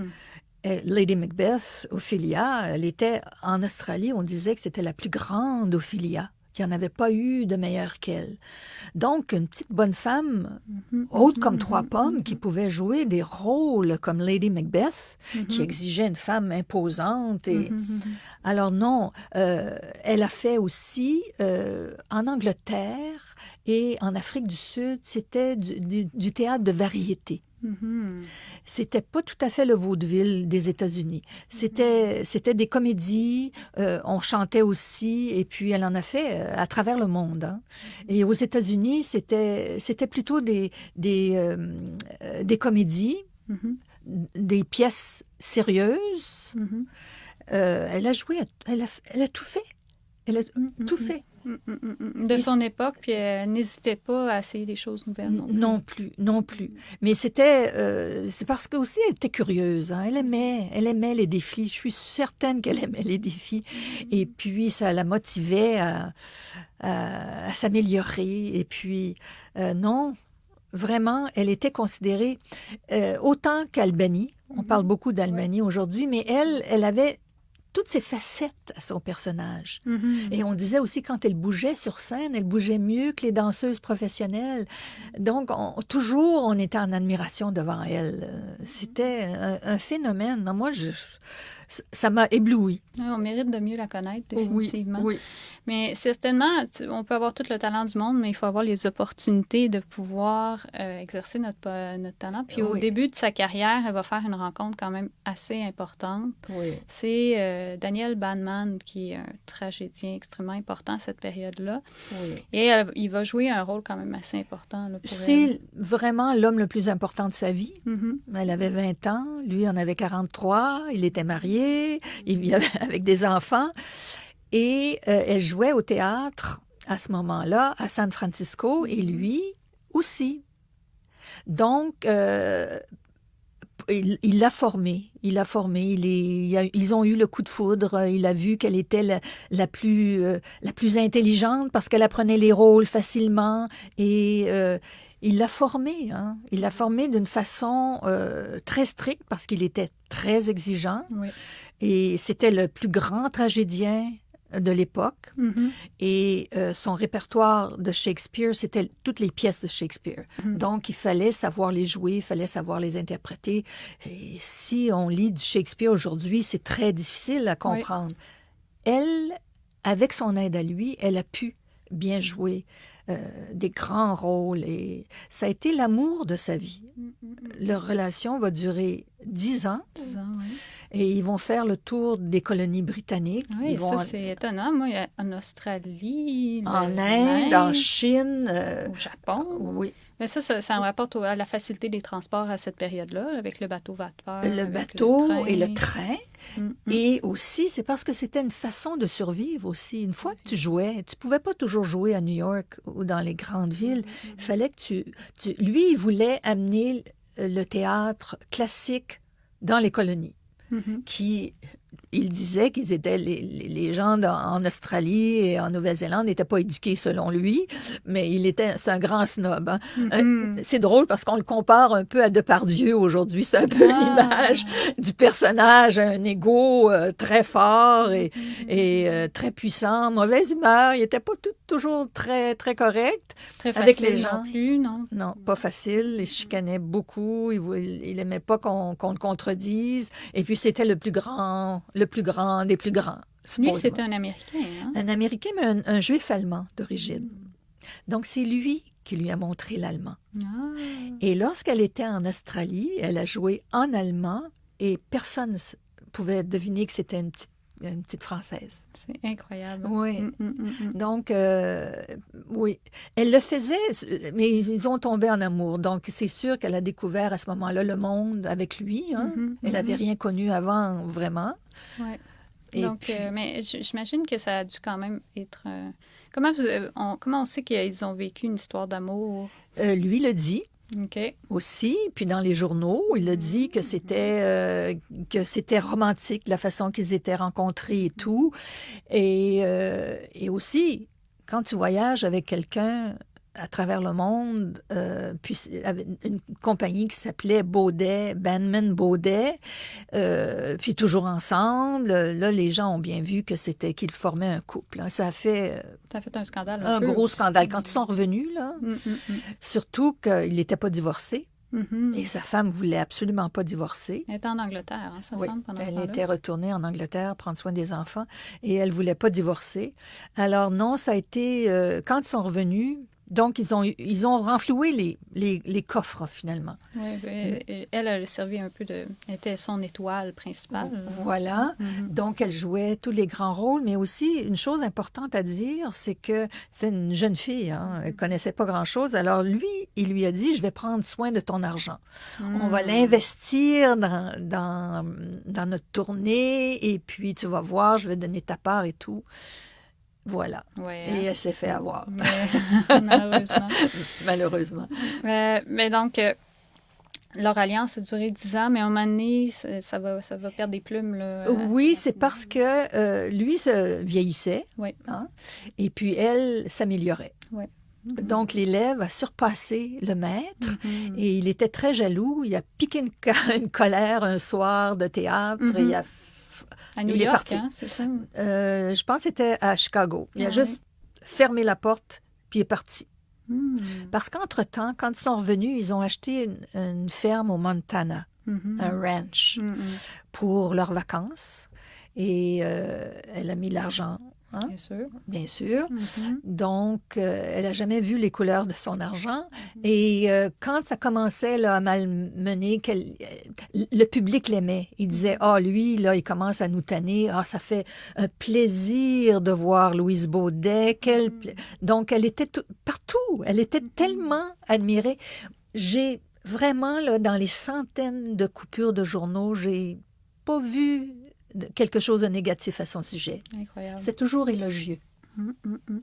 Euh, Lady Macbeth, Ophelia, elle était en Australie, on disait que c'était la plus grande Ophelia qu'il n'y en avait pas eu de meilleure qu'elle. Donc, une petite bonne femme, mm-hmm. haute comme mm-hmm. trois pommes, qui mm-hmm. pouvait jouer des rôles comme Lady Macbeth, qui exigeait une femme imposante. Et... Alors non, euh, elle a fait aussi, euh, en Angleterre, et en Afrique du Sud, c'était du, théâtre de variété. Mm-hmm. C'était pas tout à fait le vaudeville des États-Unis. Mm-hmm. C'était c'était des comédies. Euh, on chantait aussi, et puis elle en a fait euh, à travers le monde. Hein. Mm-hmm. Et aux États-Unis, c'était c'était plutôt des des euh, comédies, des pièces sérieuses. elle a joué, elle a, elle a tout fait. Elle a tout fait. Mm, mm, mm, de son époque, puis elle euh, n'hésitez pas à essayer des choses nouvelles. Non plus, non plus. Mais c'était, euh, c'est parce que aussi elle était curieuse. Hein. Elle aimait, elle aimait les défis. Je suis certaine qu'elle aimait les défis. Et puis ça la motivait à, s'améliorer. Et puis euh, non, vraiment, elle était considérée autant qu'Albanie. On mm-hmm. parle beaucoup d'Albanie aujourd'hui, mais elle, elle avait toutes ses facettes à son personnage. Mm-hmm. Et on disait aussi quand elle bougeait sur scène, elle bougeait mieux que les danseuses professionnelles. Donc toujours, on était en admiration devant elle. Euh, c'était un, un phénomène. Moi, je, ça m'a ébloui. Ah, on mérite de mieux la connaître, définitivement. Mais certainement, on peut avoir tout le talent du monde, mais il faut avoir les opportunités de pouvoir euh, exercer notre, talent. Puis au début de sa carrière, elle va faire une rencontre quand même assez importante. C'est euh, Daniel Banman, qui est un tragédien extrêmement important à cette période-là. Et euh, il va jouer un rôle quand même assez important. C'est vraiment l'homme le plus important de sa vie. Mm-hmm. Elle avait 20 ans, lui en avait 43, il était marié il il (laughs) avec des enfants, et euh, elle jouait au théâtre à ce moment-là à San Francisco, et mhm. lui aussi. Donc, euh, il l'a formée. Il l'a formée. Il ils ont eu le coup de foudre. Il a vu qu'elle était la, plus, euh, la plus intelligente parce qu'elle apprenait les rôles facilement et il l'a formé. Hein. Il l'a formé d'une façon euh, très stricte parce qu'il était très exigeant. Et c'était le plus grand tragédien de l'époque. Mm-hmm. Et euh, son répertoire de Shakespeare, c'était toutes les pièces de Shakespeare. Mm-hmm. Donc, il fallait savoir les jouer, il fallait savoir les interpréter. Et si on lit du Shakespeare aujourd'hui, c'est très difficile à comprendre. Elle, avec son aide à lui, elle a pu bien jouer euh, des grands rôles. Et ça a été l'amour de sa vie. Mm, mm, mm. Leur relation va durer 10 ans. Et ils vont faire le tour des colonies britanniques. ça, c'est étonnant. Moi, en Australie, en Inde, en Chine. Euh, au Japon. Ah, oui. Mais ça, ça, en rapporte à la facilité des transports à cette période-là, avec le bateau vapeur. Le bateau et le train. Mm, mm. Et aussi, c'est parce que c'était une façon de survivre aussi. Une fois que tu jouais, tu pouvais pas toujours jouer à New York ou dans les grandes mm, villes. Il Fallait que tu, tu... Lui, il voulait amener le théâtre classique dans les colonies, mm-hmm. qui il disait qu'ils étaient les, les gens en Australie et en Nouvelle-Zélande n'étaient pas éduqués selon lui, mais il était c'est un grand snob. Hein. Euh, mm-hmm. C'est drôle parce qu'on le compare un peu à Depardieu aujourd'hui. C'est un peu ah. l'image du personnage, un ego euh, très fort et, mm-hmm. euh, très puissant, mauvaise humeur. Il n'était pas toujours très très correct avec les gens. Non plus, non. Non, pas facile. Il chicanait beaucoup. Il, il, aimait pas qu'on le contredise. Et puis c'était le plus grand le plus grand des plus grands. Lui, c'est un Américain. Hein? Un Américain, mais un, juif allemand d'origine. Donc, c'est lui qui lui a montré l'allemand. Ah. Et lorsqu'elle était en Australie, elle a joué en allemand et personne ne pouvait deviner que c'était une petite une petite Française. C'est incroyable. Oui. Mm, mm, mm, Donc, euh, oui. Elle le faisait, mais ils ont tombé en amour. Donc, c'est sûr qu'elle a découvert à ce moment-là le monde avec lui. Hein. Mm-hmm, mm-hmm. elle n'avait rien connu avant, vraiment. Oui. Donc, euh, mais j'imagine que ça a dû quand même être. Euh, comment, on, comment on sait qu'ils ont vécu une histoire d'amour? lui le dit. Aussi, puis dans les journaux, il a dit que c'était euh, que c'était romantique la façon qu'ils étaient rencontrés et tout, et, euh, et aussi quand tu voyages avec quelqu'un à travers le monde, euh, puis une compagnie qui s'appelait Baudet, Bandman Baudet, euh, puis toujours ensemble. Là, les gens ont bien vu que c'était qu'ils formaient un couple. Hein. Ça a fait, euh, ça a fait un scandale. Un, gros scandale. Quand ils sont revenus, là, mm, mm, mm. surtout qu'il n'était pas divorcé. Mm-hmm. Et sa femme voulait absolument pas divorcer. Elle était en Angleterre, ça hein, sa pendant Elle était retournée en Angleterre prendre soin des enfants et elle voulait pas divorcer. Alors non, ça a été quand ils sont revenus, donc, ils ont, ils ont renfloué les, les, coffres, finalement. Ben, mm. elle, a servi un peu de... était son étoile principale. Voilà. Mm-hmm. Donc, elle jouait tous les grands rôles. Mais aussi, une chose importante à dire, c'est que c'est une jeune fille. Hein, elle mm-hmm. connaissait pas grand-chose. Alors, lui, il lui a dit, je vais prendre soin de ton argent. On va mm. l'investir dans, dans, dans notre tournée. Et puis, tu vas voir, je vais donner ta part et tout. Voilà. et hein. elle s'est fait avoir. (laughs) malheureusement. (laughs) Euh, mais donc, euh, leur alliance a duré 10 ans, mais à un moment ça, va, ça va perdre des plumes. Euh, oui, c'est parce que lui se vieillissait. Hein, et puis elle s'améliorait. Mm-hmm. Donc, l'élève a surpassé le maître mm-hmm. et il était très jaloux. Il a piqué une, (laughs) colère un soir de théâtre et il a mm-hmm il est parti. Hein, euh, je pense que c'était à Chicago. Il a ah juste fermé la porte, puis est parti. Hmm. Parce qu'entre-temps, quand ils sont revenus, ils ont acheté une, ferme au Montana, mm-hmm. un ranch, mm-hmm. pour leurs vacances. Et euh, elle a mis l'argent Hein? Bien sûr. Bien sûr. Mm-hmm. Donc, euh, elle n'a jamais vu les couleurs de son argent. Mm-hmm. Et euh, quand ça commençait là, à malmener, euh, le public l'aimait. Il mm-hmm. disait, ah, oh, lui, là, il commence à nous tanner. Ah, ça fait un plaisir de voir Louise Baudet. Donc, elle était partout. Elle était tellement admirée. J'ai vraiment, là, dans les centaines de coupures de journaux, j'ai pas vu quelque chose de négatif à son sujet. C'est toujours élogieux. Hum, hum, hum.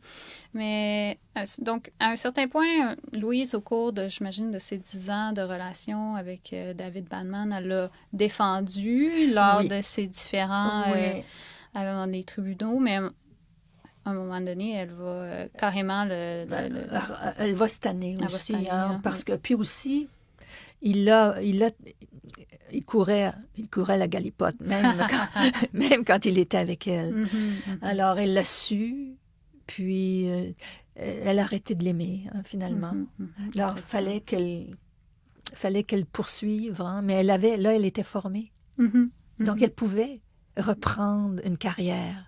Mais euh, donc, à un certain point, euh, Louise, au cours de, j'imagine, de ses dix ans de relation avec euh, David Banman, elle l'a défendu lors de ses différents des tribunaux, mais à un moment donné, elle va carrément le, bah, Elle va cette année aussi, hein, hein. parce mm. que, puis aussi, il courait, il la galipote, (laughs) même, quand, il était avec elle. Mhm, mhm. Alors, elle l'a su, puis euh, elle a arrêté de l'aimer, hein, finalement. Mhm, Alors, fallait qu'elle, fallait qu'elle poursuive, hein. mais elle avait, là, elle était formée. Donc, elle pouvait reprendre une carrière.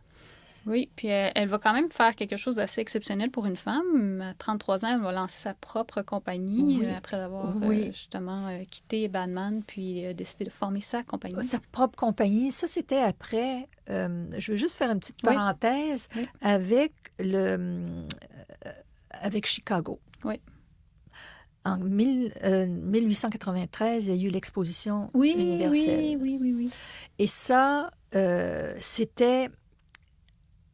Oui, puis euh, elle, va quand même faire quelque chose d'assez exceptionnel pour une femme. À 33 ans, elle va lancer sa propre compagnie euh, après avoir, euh, justement quitté Badman, puis décidé de former sa compagnie. Sa propre compagnie, ça c'était après. je veux juste faire une petite parenthèse avec le avec Chicago. Oui. En 1893, il y a eu l'exposition oui, universelle. Oui, oui, oui, oui. Et ça, c'était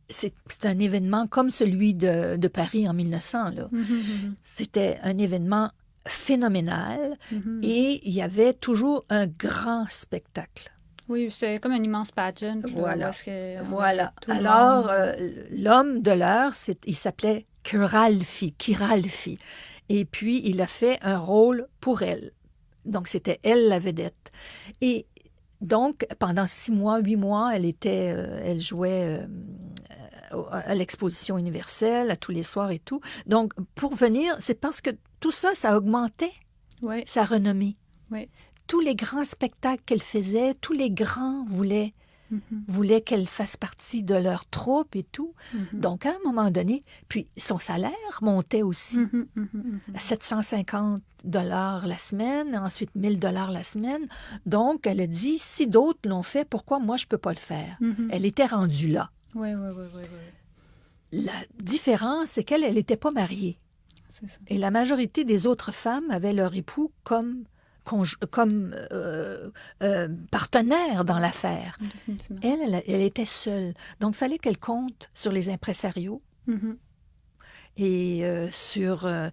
c'est un événement comme celui de, Paris en 1900. Mmh, mmh, mmh, c'était un événement phénoménal et il y avait toujours un grand spectacle. Oui, c'est comme un immense pageant. Voilà. Euh, voilà. Alors, euh, l'homme de l'heure, il s'appelait Kiralfi, Kiralfi. Et puis, il a fait un rôle pour elle. Donc, c'était elle la vedette. Et donc, pendant six mois, huit mois, elle était, euh, elle jouait à l'exposition universelle, à tous les soirs et tout. Donc, pour venir, c'est parce que tout ça, ça augmentait ouais. sa renommée. Tous les grands spectacles qu'elle faisait, tous les grands voulaient mm-hmm. qu'elle fasse partie de leur troupe et tout. Mm-hmm. Donc, à un moment donné, puis son salaire montait aussi. 750 mm-hmm, dollars la semaine, ensuite 1000 dollars la semaine. Donc, elle a dit, si d'autres l'ont fait, pourquoi moi, je ne peux pas le faire? Elle était rendue là. Oui, oui, oui. La différence, c'est qu'elle, elle n'était pas mariée. Ça. Et la majorité des autres femmes avaient leur époux comme comme euh, euh, partenaire dans l'affaire. Elle, elle, était seule. Donc, fallait qu'elle compte sur les impresarios. Mm-hmm et euh, sur euh,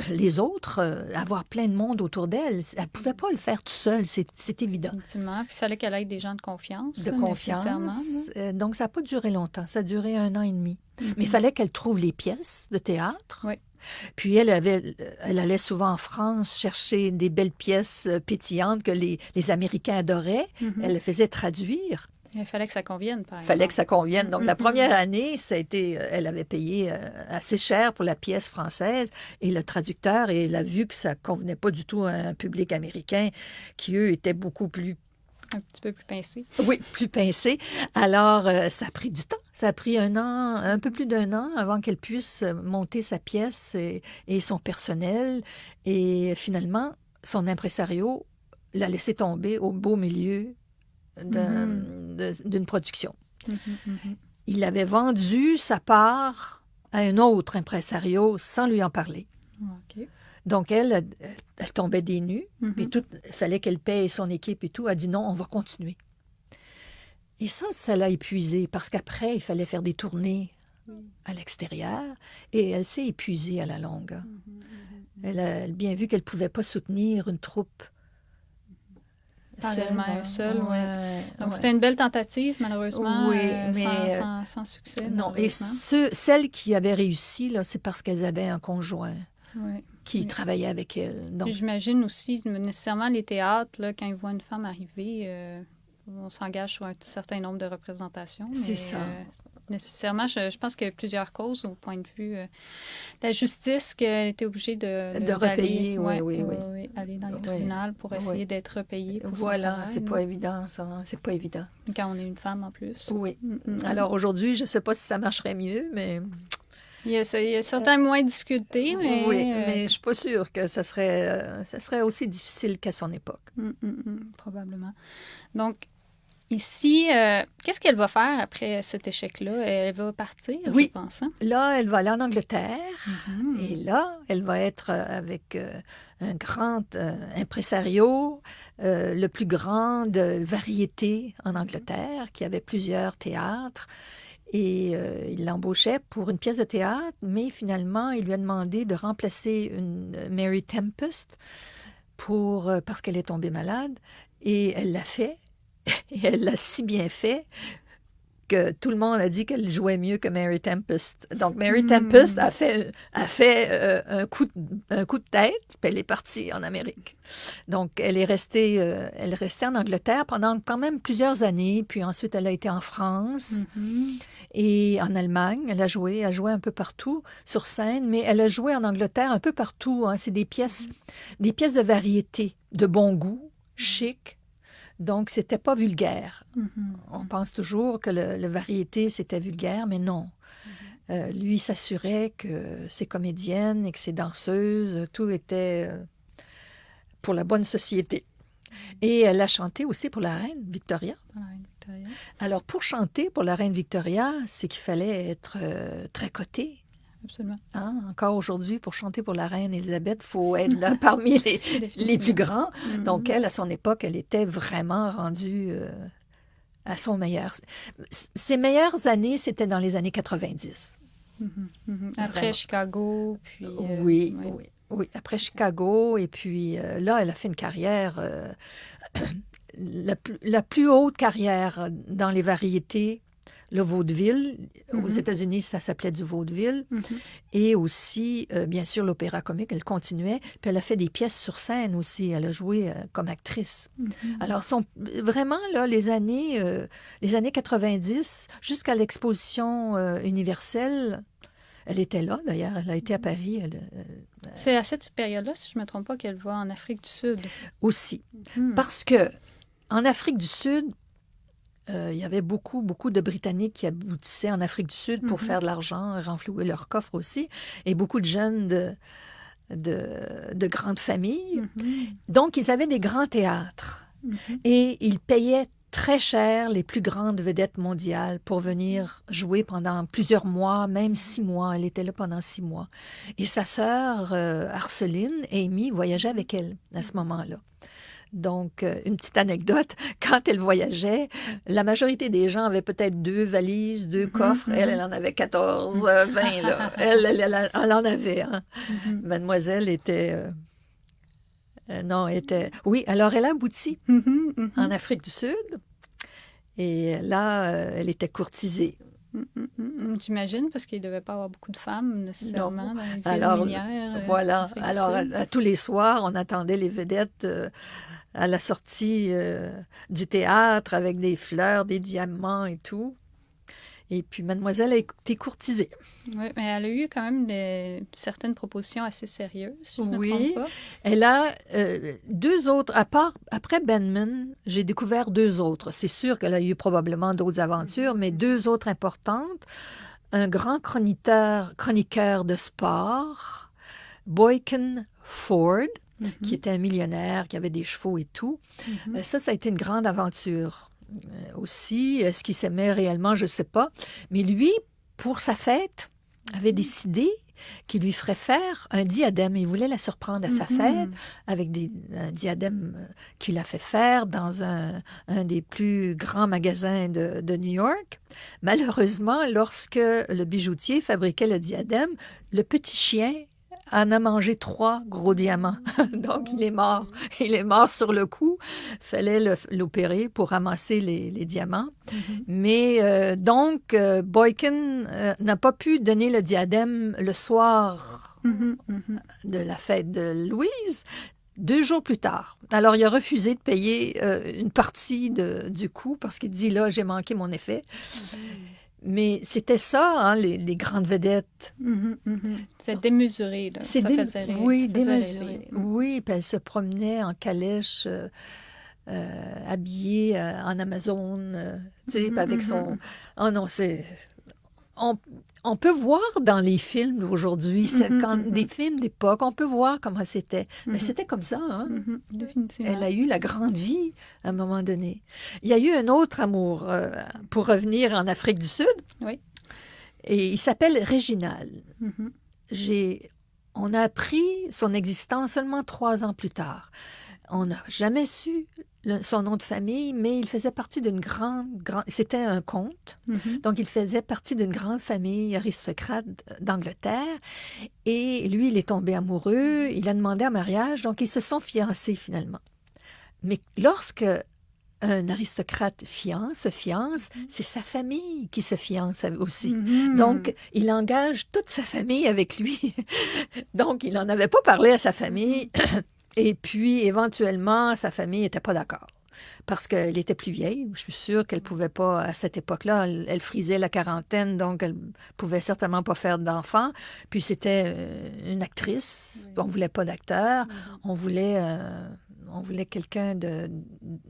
(clears throat) les autres, euh, avoir plein de monde autour d'elle. Elle ne pouvait pas le faire tout seule, c'est évident. Effectivement. Puis il fallait qu'elle ait des gens de confiance. De confiance. donc ça n'a pas duré longtemps, ça a duré un an et demi. Mm-hmm. Mais il fallait qu'elle trouve les pièces de théâtre. Oui. Puis elle, avait, elle allait souvent en France chercher des belles pièces pétillantes que les, les Américains adoraient. Mm-hmm. Elle les faisait traduire. Il fallait que ça convienne, par exemple. fallait que ça convienne. Donc, mm, la mm, première mm. année, ça a été, euh, elle avait payé euh, assez cher pour la pièce française et le traducteur, et elle a vu que ça convenait pas du tout à un public américain qui, eux, était beaucoup plus un petit peu plus pincé. Oui, plus pincé. Alors, euh, ça a pris du temps. Ça a pris un an, un peu plus d'un an avant qu'elle puisse monter sa pièce et, et, son personnel. Et finalement, son impresario l'a laissé tomber au beau milieu Mm-hmm. d'une production. Mm-hmm, mm-hmm. Il avait vendu sa part à un autre impresario sans lui en parler. Donc, elle, elle, tombait des nues, tout, il fallait qu'elle paye son équipe et tout. Elle dit non, on va continuer. Et ça, ça l'a épuisée, parce qu'après, il fallait faire des tournées à l'extérieur, et elle s'est épuisée à la longue. elle a bien vu qu'elle ne pouvait pas soutenir une troupe Seulement seul oui. Donc, c'était une belle tentative, malheureusement, euh, euh, sans, sans, succès. Non, et celles qui avaient réussi, c'est parce qu'elles avaient un conjoint. qui travaillait avec elles. J'imagine aussi, nécessairement, les théâtres, là, quand ils voient une femme arriver, euh, on s'engage sur un certain nombre de représentations. C'est ça nécessairement. Je, pense qu'il y a plusieurs causes au point de vue euh, de la justice a été obligée de, de, de repayer, oui, oui, aller dans les tribunaux pour essayer d'être payée. voilà, c'est pas évident, ça. Hein, c'est pas évident. Quand on est une femme en plus. Oui. Mm, mm, mm. Alors aujourd'hui, je sais pas si ça marcherait mieux, mais. Il y, a, certainement certains moins de difficultés, euh, mais... Oui, euh, mais je ne suis pas sûre que ça serait, ça serait aussi difficile qu'à son époque. probablement. Donc, Ici, euh, qu'est-ce qu'elle va faire après cet échec-là? Elle va partir, oui. je pense. Oui. Hein? Là, elle va aller en Angleterre. Mm-hmm. Et là, elle va être euh, avec euh, un grand impresario, le plus grand de variété en Angleterre, qui avait plusieurs théâtres. Et il l'embauchait pour une pièce de théâtre, mais finalement, il lui a demandé de remplacer une Mary Tempest pour, parce qu'elle est tombée malade. Et elle l'a fait elle l'a si bien fait que tout le monde a dit qu'elle jouait mieux que Mary Tempest. Donc Mary hmm. Tempest a fait, a fait euh, un, coup de, coup de tête, puis elle est partie en Amérique. Donc elle est restée, euh, elle en Angleterre pendant quand même plusieurs années, puis ensuite elle a été en France mm-hmm. et en Allemagne. Elle a joué, joué un peu partout sur scène, mais elle a joué en Angleterre un peu partout. Hein. C'est des pièces, mm-hmm. des pièces de variété, de bon goût, mm-hmm. chic, donc, c'était pas vulgaire. Mm-hmm. On pense toujours que le, variété, c'était vulgaire, mais non. Mm-hmm. Euh, lui s'assurait que ses comédiennes et que ses danseuses, tout était euh, pour la bonne société. Mm-hmm. Et elle a chanté aussi pour la reine Victoria. Alors, pour chanter pour la reine Victoria, c'est qu'il fallait être tricoté. Euh, très coté. Absolument. Hein, encore aujourd'hui, pour chanter pour la reine Elisabeth, il faut être (laughs) parmi les, les plus grands. Mm-hmm. Donc, elle, à son époque, elle était vraiment rendue euh, à son meilleur. Ses meilleures années, c'était dans les années 90. Mm-hmm. Mm-hmm. Après Chicago, puis. Euh, oui, oui, oui. après Chicago, et puis euh, là, elle a fait une carrière, (clears throat) la, plus, la, plus, haute carrière dans les variétés le vaudeville. Aux mm-hmm. États-Unis, ça s'appelait du vaudeville. Mm-hmm. Et aussi, euh, bien sûr, l'opéra comique, elle continuait. Puis elle a fait des pièces sur scène aussi. Elle a joué euh, comme actrice. Mm-hmm. Alors, vraiment, là, les années, euh, les années 90 jusqu'à l'exposition universelle, elle était là, d'ailleurs. Elle a été à Paris. C'est à cette période-là, si je ne me trompe pas, qu'elle va en Afrique du Sud. Aussi. Hmm. Parce que en Afrique du Sud, euh, il y avait beaucoup, beaucoup de Britanniques qui aboutissaient en Afrique du Sud pour mhm. faire de l'argent, renflouer leur coffre aussi, et beaucoup de jeunes de, grandes familles. Mhm. Donc, ils avaient des grands théâtres mhm. et ils payaient très cher les plus grandes vedettes mondiales pour venir jouer pendant plusieurs mois, même six mois. Elle était là pendant six mois. Et sa sœur, euh, Arceline, Amy, voyageait avec elle à ce moment-là. Donc, euh, une petite anecdote, (laughs) quand elle voyageait, la majorité des gens avaient peut-être deux valises, deux mm-hmm, coffres. Elle, mm-hmm. elle en avait 14, 20. Euh, là. (laughs) Elle, elle, en avait. Hein. Mm-hmm. Mademoiselle était... Euh, non, était... Oui, alors elle a abouti en Afrique du Sud. Et là, elle était courtisée. J'imagine, parce qu'il ne devait pas avoir beaucoup de femmes nécessairement dans les Alors, Voilà. Alors, à, tous les soirs, on attendait les vedettes à la sortie euh, du théâtre avec des fleurs, des diamants et tout. Et puis, mademoiselle a été courtisée. Oui, mais elle a eu quand même certaines propositions assez sérieuses. oui. pas. Elle a euh, deux autres. À part, après Benman, j'ai découvert deux autres. C'est sûr qu'elle a eu probablement d'autres aventures, mais mhm. deux autres importantes. Un grand chroniqueur, chroniqueur de sport, Boykin Ford, qui mhm. était un millionnaire, qui avait des chevaux et tout. Mhm. Euh, ça, ça a été une grande aventure euh, aussi. Est-ce qu'il s'aimait réellement? Je ne sais pas. Mais lui, pour sa fête, avait mhm. décidé qu'il lui ferait faire un diadème. Il voulait la surprendre à sa fête avec des, un diadème euh, qu'il a fait faire dans un, des plus grands magasins de, New York. Malheureusement, lorsque le bijoutier fabriquait le diadème, le petit chien en a mangé trois gros diamants. (laughs) Donc, il est mort. Il est mort sur le coup. Fallait l'opérer pour ramasser les, diamants. Mm-hmm. Mais euh, donc, euh, Boykin euh, n'a pas pu donner le diadème le soir mm-hmm. Mm-hmm. de la fête de Louise. Deux jours plus tard. Alors, il a refusé de payer une partie du coût parce qu'il dit là, j'ai manqué mon effet. Mais c'était ça, hein, les, grandes vedettes. Mm-hmm, mm-hmm. C'est démesuré, là. Ça faisait rire, oui, démesuré. oui, puis elle se promenait en calèche, euh, euh, habillée euh, en Amazon, tu sais, mm-hmm, avec son... Oh non, c'est on, peut voir dans les films d'aujourd'hui, mhm, mhm, des mhm. films d'époque, on peut voir comment c'était. Mais c'était comme ça. Hein. Elle a eu la grande vie à un moment donné. Il y a eu un autre amour euh, pour revenir en Afrique du Sud. Oui. Et il s'appelle Réginal. J'ai, on a appris son existence seulement trois ans plus tard. On n'a jamais su son nom de famille, mais il faisait partie d'une grande, c'était un comte, mhm. donc il faisait partie d'une grande famille aristocrate d'Angleterre. Et lui, il est tombé amoureux, il a demandé un mariage, donc ils se sont fiancés finalement. Mais lorsque un aristocrate fiance, se fiance, mhm. c'est sa famille qui se fiance aussi. Mhm. Donc, il engage toute sa famille avec lui. (laughs) Donc, il n'en avait pas parlé à sa famille. Et puis, éventuellement, sa famille n'était pas d'accord parce qu'elle était plus vieille. Je suis sûre qu'elle ne mm. pouvait pas, à cette époque-là, elle, frisait la quarantaine, donc elle ne pouvait certainement pas faire d'enfant. Puis c'était euh, une actrice, on voulait pas d'acteur, mm-hmm. on voulait... Euh, on voulait quelqu'un de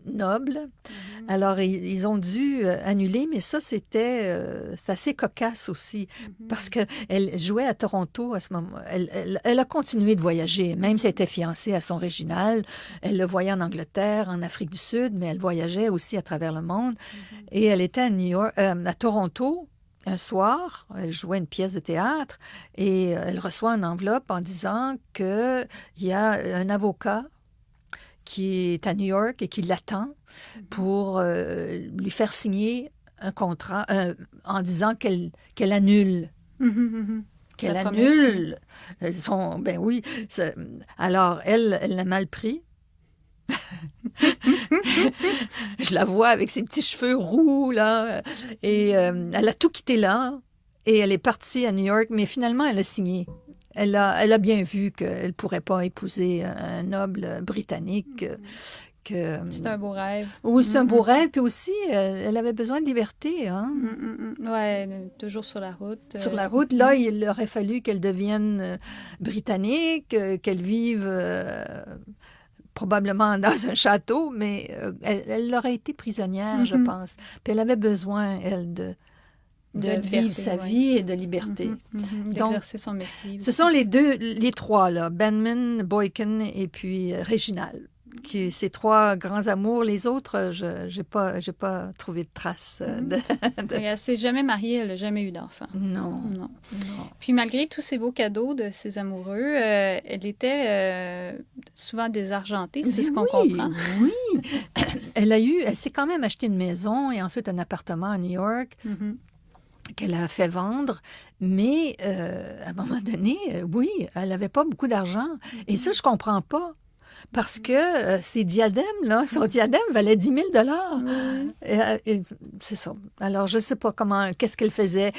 noble. Mm-hmm. Alors, ils, ont dû euh, annuler, mais ça, c'était euh, assez cocasse aussi, mm-hmm. parce parce qu'elle jouait à Toronto à ce moment. Elle, elle, a continué de voyager, même si elle était fiancée à son régional. Elle le voyait en Angleterre, en Afrique du Sud, mais elle voyageait aussi à travers le monde. Mm-hmm. Et elle était à, euh, à Toronto un soir, elle jouait une pièce de théâtre et elle reçoit une enveloppe en disant qu'il y a un avocat qui est à New York et qui l'attend mhm. pour euh, lui faire signer un contrat euh, en disant qu'elle qu'elle annule. Mhm, mhm, qu'elle annule euh, son. Ben oui. Alors, elle, elle l'a mal pris. (laughs) Je la vois avec ses petits cheveux roux, là. Et elle a tout quitté là. Et elle est partie à New York, mais finalement, elle a signé. Elle a, bien vu qu'elle ne pourrait pas épouser un noble britannique. Mm-hmm. Que... C'est un beau rêve. Oui, c'est un beau mm-hmm. rêve. Puis aussi, euh, elle avait besoin de liberté. Hein. Mm-hmm, oui, toujours sur la route. Sur la euh. route. Là, il aurait fallu qu'elle devienne euh, britannique, qu'elle vive... probablement dans un château, mais elle, elle aurait été prisonnière, je pense. Puis elle avait besoin, elle, de, de, vivre sa vie et de liberté. Mhm, mhm, d'exercer son métier. Ce sont les deux, les trois, là, Benman, Boykin et puis euh, Réginald. Mhm. ces trois grands amours, les autres, je n'ai pas, pas trouvé de traces. Euh, de, (laughs) elle s'est jamais mariée, elle n'a jamais eu d'enfant. Non. non. Puis malgré tous ces beaux cadeaux de ses amoureux, euh, elle était souvent désargentée, c'est ce qu'on comprend. Oui, (coughs) elle a eu, elle s'est quand même acheté une maison et ensuite un appartement à New York qu'elle a fait vendre, mais euh, à un moment donné, euh, oui, elle n'avait pas beaucoup d'argent. Et ça, mhm. je comprends pas parce que mhm. euh, ses ces diadèmes, là, son mhm. diadème valait 10 000 dollars. C'est ça. Alors, je ne sais pas comment, qu'est-ce qu'elle faisait.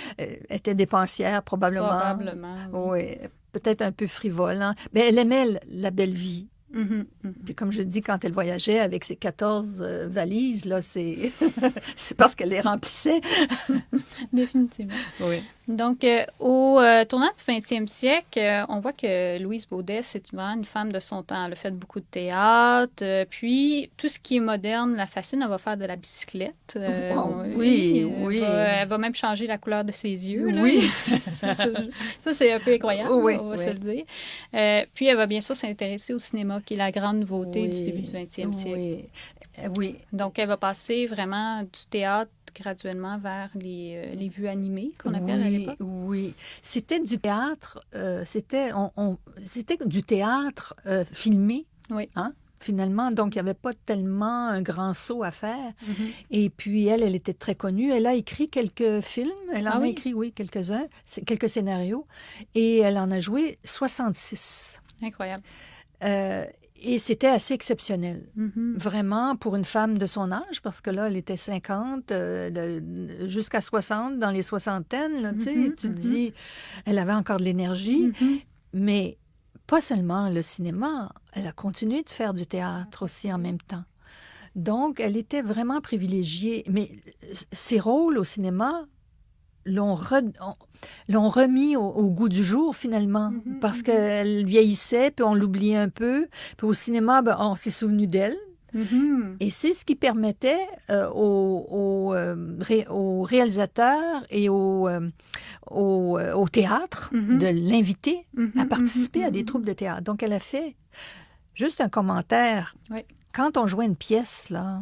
était dépensière, probablement. Probablement. Oui. peut-être un peu frivole. Hein. Mais elle aimait la belle vie. Mm-hmm, mm-hmm. Puis comme je dis, quand elle voyageait avec ses 14 euh, valises, là, (laughs) c'est parce qu'elle les remplissait. (laughs) Définitivement. Oui. Donc, euh, au euh, tournant du 20e siècle, euh, on voit que Louise Baudet, c'est une femme de son temps. Elle a fait beaucoup de théâtre, puis tout ce qui est moderne la fascine. Elle va faire de la bicyclette. oui, oui. Elle, va, même changer la couleur de ses yeux. Oui. (laughs) ça, c'est un peu incroyable, oui, on va se le dire. puis, elle va bien sûr s'intéresser au cinéma, qui est la grande nouveauté du début du 20e siècle. Oui. Donc, elle va passer vraiment du théâtre graduellement vers les, euh, les vues animées qu'on appelle à l'époque? Oui, c'était du théâtre, euh, c'était on, c'était du théâtre euh, filmé. Hein? finalement. Donc, il n'y avait pas tellement un grand saut à faire. Mm-hmm. Et puis, elle, elle était très connue. Elle a écrit quelques films. Elle en ah a écrit, oui, quelques-uns, quelques scénarios. Et elle en a joué 66. Incroyable. Euh, et c'était assez exceptionnel, mm-hmm. vraiment pour une femme de son âge, parce que là, elle était 50, euh, jusqu'à 60, dans les soixantaines, tu, mm-hmm, te mm-hmm. dis, elle avait encore de l'énergie, mais pas seulement le cinéma, elle a continué de faire du théâtre aussi en même temps. Donc, elle était vraiment privilégiée, mais euh, ses rôles au cinéma l'ont remis au, goût du jour finalement mhm, mhm. parce qu'elle vieillissait puis on l'oubliait un peu puis au cinéma ben, on s'est souvenu d'elle mhm. et c'est ce qui permettait euh, aux, euh, réalisateurs et au euh, théâtre de l'inviter à participer à des troupes de théâtre donc elle a fait juste un commentaire quand on jouait une pièce là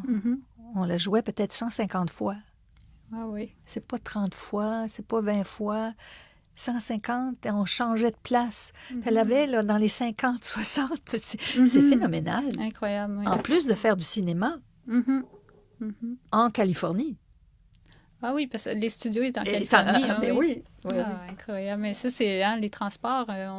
on la jouait peut-être 150 fois ah oui. C'est pas 30 fois, c'est pas 20 fois. 150 on changeait de place. Mhm. Elle avait là, dans les 50, 60. (laughs) C'est mhm. phénoménal. Incroyable. En plus de faire du cinéma mhm. en Californie. Ah oui, parce que les studios étaient en Californie. Hein, ben ah, oui. Incroyable. Mais ça, c'est hein, les transports. Euh,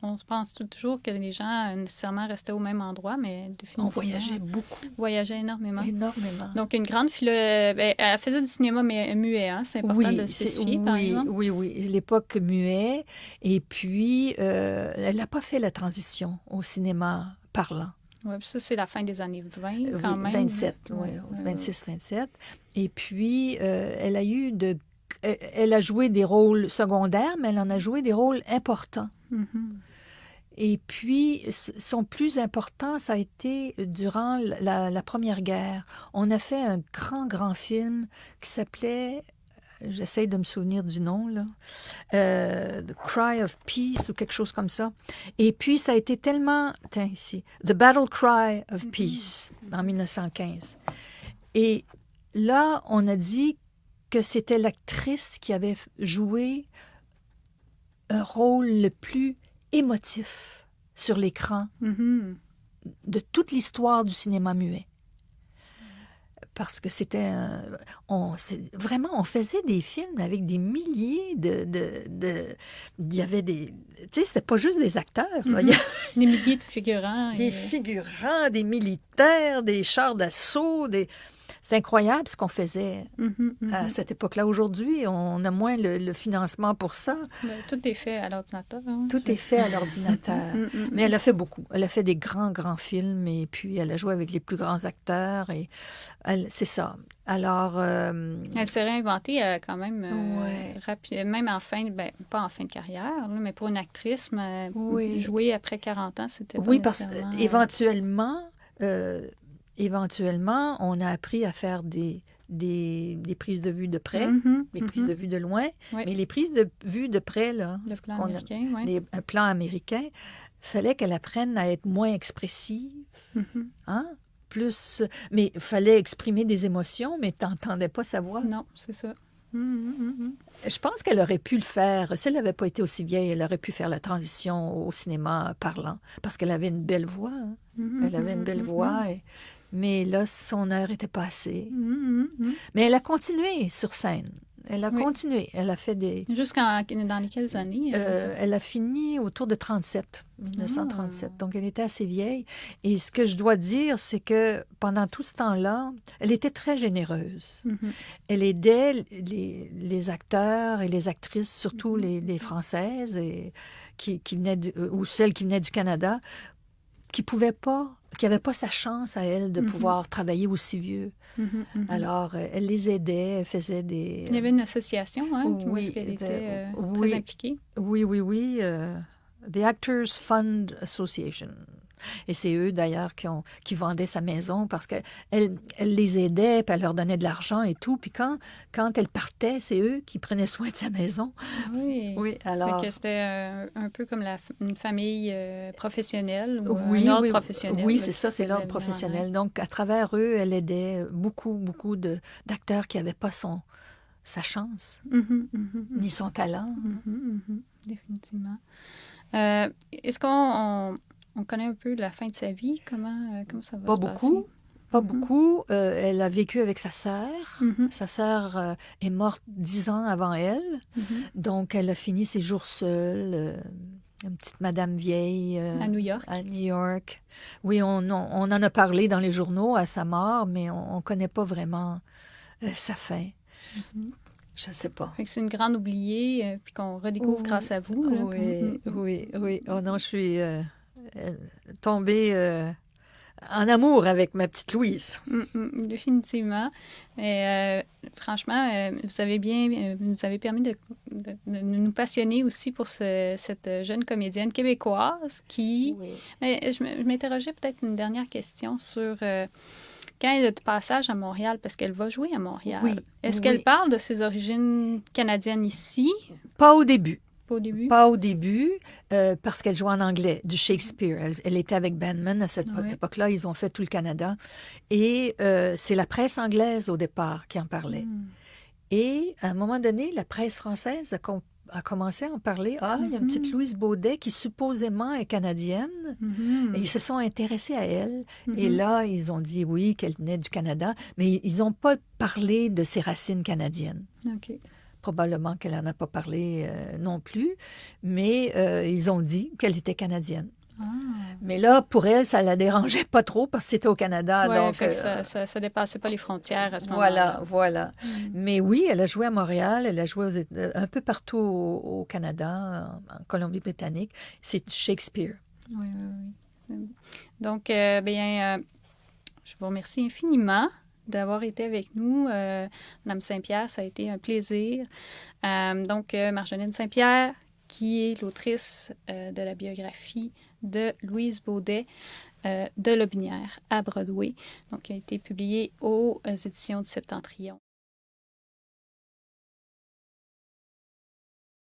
on, se pense toujours que les gens euh, nécessairement restaient au même endroit, mais définitivement. On voyageait beaucoup. Euh, voyageait énormément. Énormément. Donc, une grande fille. Ben, elle faisait du cinéma mais muet, hein? c'est important de spécifier, par exemple. Oui, oui, l'époque muet. Et puis, elle n'a pas fait la transition au cinéma parlant. Oui, puis ça, c'est la fin des années 20 euh, quand même. 27, oui, 26, 27. Et puis, euh, elle a eu de. Euh, elle a joué des rôles secondaires, mais elle en a joué des rôles importants. Mm-hmm. Et puis, son plus important, ça a été durant la, la, Première Guerre. On a fait un grand, grand film qui s'appelait j'essaie de me souvenir du nom, là, euh, The Cry of Peace ou quelque chose comme ça. Et puis, ça a été tellement, tiens, ici, The Battle Cry of mm-hmm. Peace en 1915. Et là, on a dit que c'était l'actrice qui avait joué un rôle le plus émotif sur l'écran mm-hmm. de toute l'histoire du cinéma muet parce que c'était on vraiment on faisait des films avec des milliers de il y avait des tu sais c'était pas juste des acteurs mm-hmm. (laughs) des milliers de figurants des euh, figurants des militaires des chars d'assaut des c'est incroyable ce qu'on faisait mhm, mhm. à cette époque-là. Aujourd'hui, on a moins le, financement pour ça. tout est fait à l'ordinateur. Hein, tout est fait à l'ordinateur. (laughs) Mm, mm, mais elle mm. a fait beaucoup. Elle a fait des grands, grands films et puis elle a joué avec les plus grands acteurs et c'est ça. Alors. Euh, elle s'est réinventée euh, quand même euh, même en fin, ben, pas en fin de carrière, mais pour une actrice, jouer après 40 ans, c'était. Oui, parce qu'éventuellement, éventuellement, on a appris à faire des, des, prises de vue de près, mm-hmm, des mm-hmm. prises de vue de loin. Mais les prises de vue de près, là, le américain, les, un plan américain, fallait qu'elle apprenne à être moins expressive, mm-hmm. hein? plus. Mais fallait exprimer des émotions, mais n'entendais pas sa voix. Non, c'est ça. Je pense qu'elle aurait pu le faire. Si elle n'avait pas été aussi vieille, elle aurait pu faire la transition au cinéma parlant, parce qu'elle avait une belle voix. Hein. elle avait une belle voix et mais là, son heure était passée. Mm, mm, mm. Mais elle a continué sur scène. Elle a continué. Elle a fait des. Jusqu'en. Dans lesquelles années? Euh, euh? Elle... a fini autour de 37, 1937. Ah. Donc, elle était assez vieille. Et ce que je dois dire, c'est que pendant tout ce temps-là, elle était très généreuse. Mm-hmm. Elle aidait les, acteurs et les actrices, surtout mm-hmm. les, Françaises et, qui, euh, ou celles qui venaient du Canada, qui pouvaient pas qui n'avait pas sa chance à elle de mhm. pouvoir travailler aussi vieux. Mhm, mhm, Alors, euh, elle les aidait, elle faisait des... Il y avait une association, hein, oui, était euh, euh, très impliquée. Oui, oui, oui. The Actors Fund Association, et c'est eux d'ailleurs qui, ont, qui vendaient sa maison parce qu'elle les aidait, puis elle leur donnait de l'argent et tout. Puis quand, quand elle partait, c'est eux qui prenaient soin de sa maison. Ah oui. (laughs) Oui, alors. c'était euh, un peu comme une famille euh, professionnelle ou euh, oui, un ordre professionnel. Oui, c'est ça, c'est l'ordre professionnel. Donc à travers eux, elle aidait beaucoup, beaucoup d'acteurs qui n'avaient pas son, sa chance, mmh mmh mmh. ni son talent. définitivement. Est-ce qu'on on connaît un peu la fin de sa vie. Comment, euh, comment ça va Pas se beaucoup. Passer? Pas mhm. beaucoup. Euh, elle a vécu avec sa sœur. Mhm. Sa sœur euh, est morte dix ans avant elle. Mhm. Donc, elle a fini ses jours seule. une petite madame vieille. à New York. À New York. Oui, on, en a parlé dans les journaux à sa mort, mais on ne connaît pas vraiment sa fin. Je ne sais pas. C'est une grande oubliée, puis qu'on redécouvre grâce à vous. oui, oui, oui. Oh non, je suis euh, tomber euh, en amour avec ma petite Louise. Mm, mm, définitivement. Et, euh, franchement, vous avez bien, vous nous avez permis de, nous passionner aussi pour cette jeune comédienne québécoise qui. je, m'interrogeais peut-être une dernière question sur. quand elle est de passage à Montréal, parce qu'elle va jouer à Montréal, est-ce qu'elle parle de ses origines canadiennes ici? Pas au début. Pas au début? Euh, parce qu'elle joue en anglais, du Shakespeare. Elle, était avec Bandman à cette époque-là. Ils ont fait tout le Canada. Et euh, c'est la presse anglaise, au départ, qui en parlait. Hmm. Et à un moment donné, la presse française a, commencé à en parler. Ah, il y a une petite hmm. Louise Baudet qui supposément est canadienne. Hmm. ils se sont intéressés à elle. Et là, ils ont dit oui, qu'elle venait du Canada, mais ils n'ont pas parlé de ses racines canadiennes. OK probablement qu'elle n'en a pas parlé euh, non plus, mais euh, ils ont dit qu'elle était canadienne. Ah. Mais là, pour elle, ça la dérangeait pas trop parce que c'était au Canada. donc, euh, ça, ne dépassait pas les frontières à ce moment-là. Voilà, voilà. Mm. Mais oui, elle a joué à Montréal, elle a joué un peu partout au, Canada, en, Colombie-Britannique. C'est Shakespeare. Oui, oui, oui. Donc, bien, je vous remercie infiniment d'avoir été avec nous. Euh, Madame Saint-Pierre, ça a été un plaisir. Euh, donc, euh, Marjolaine Saint-Pierre, qui est l'autrice de la biographie de Louise Baudet de Lobinière à Broadway, donc qui a été publiée aux éditions du Septentrion.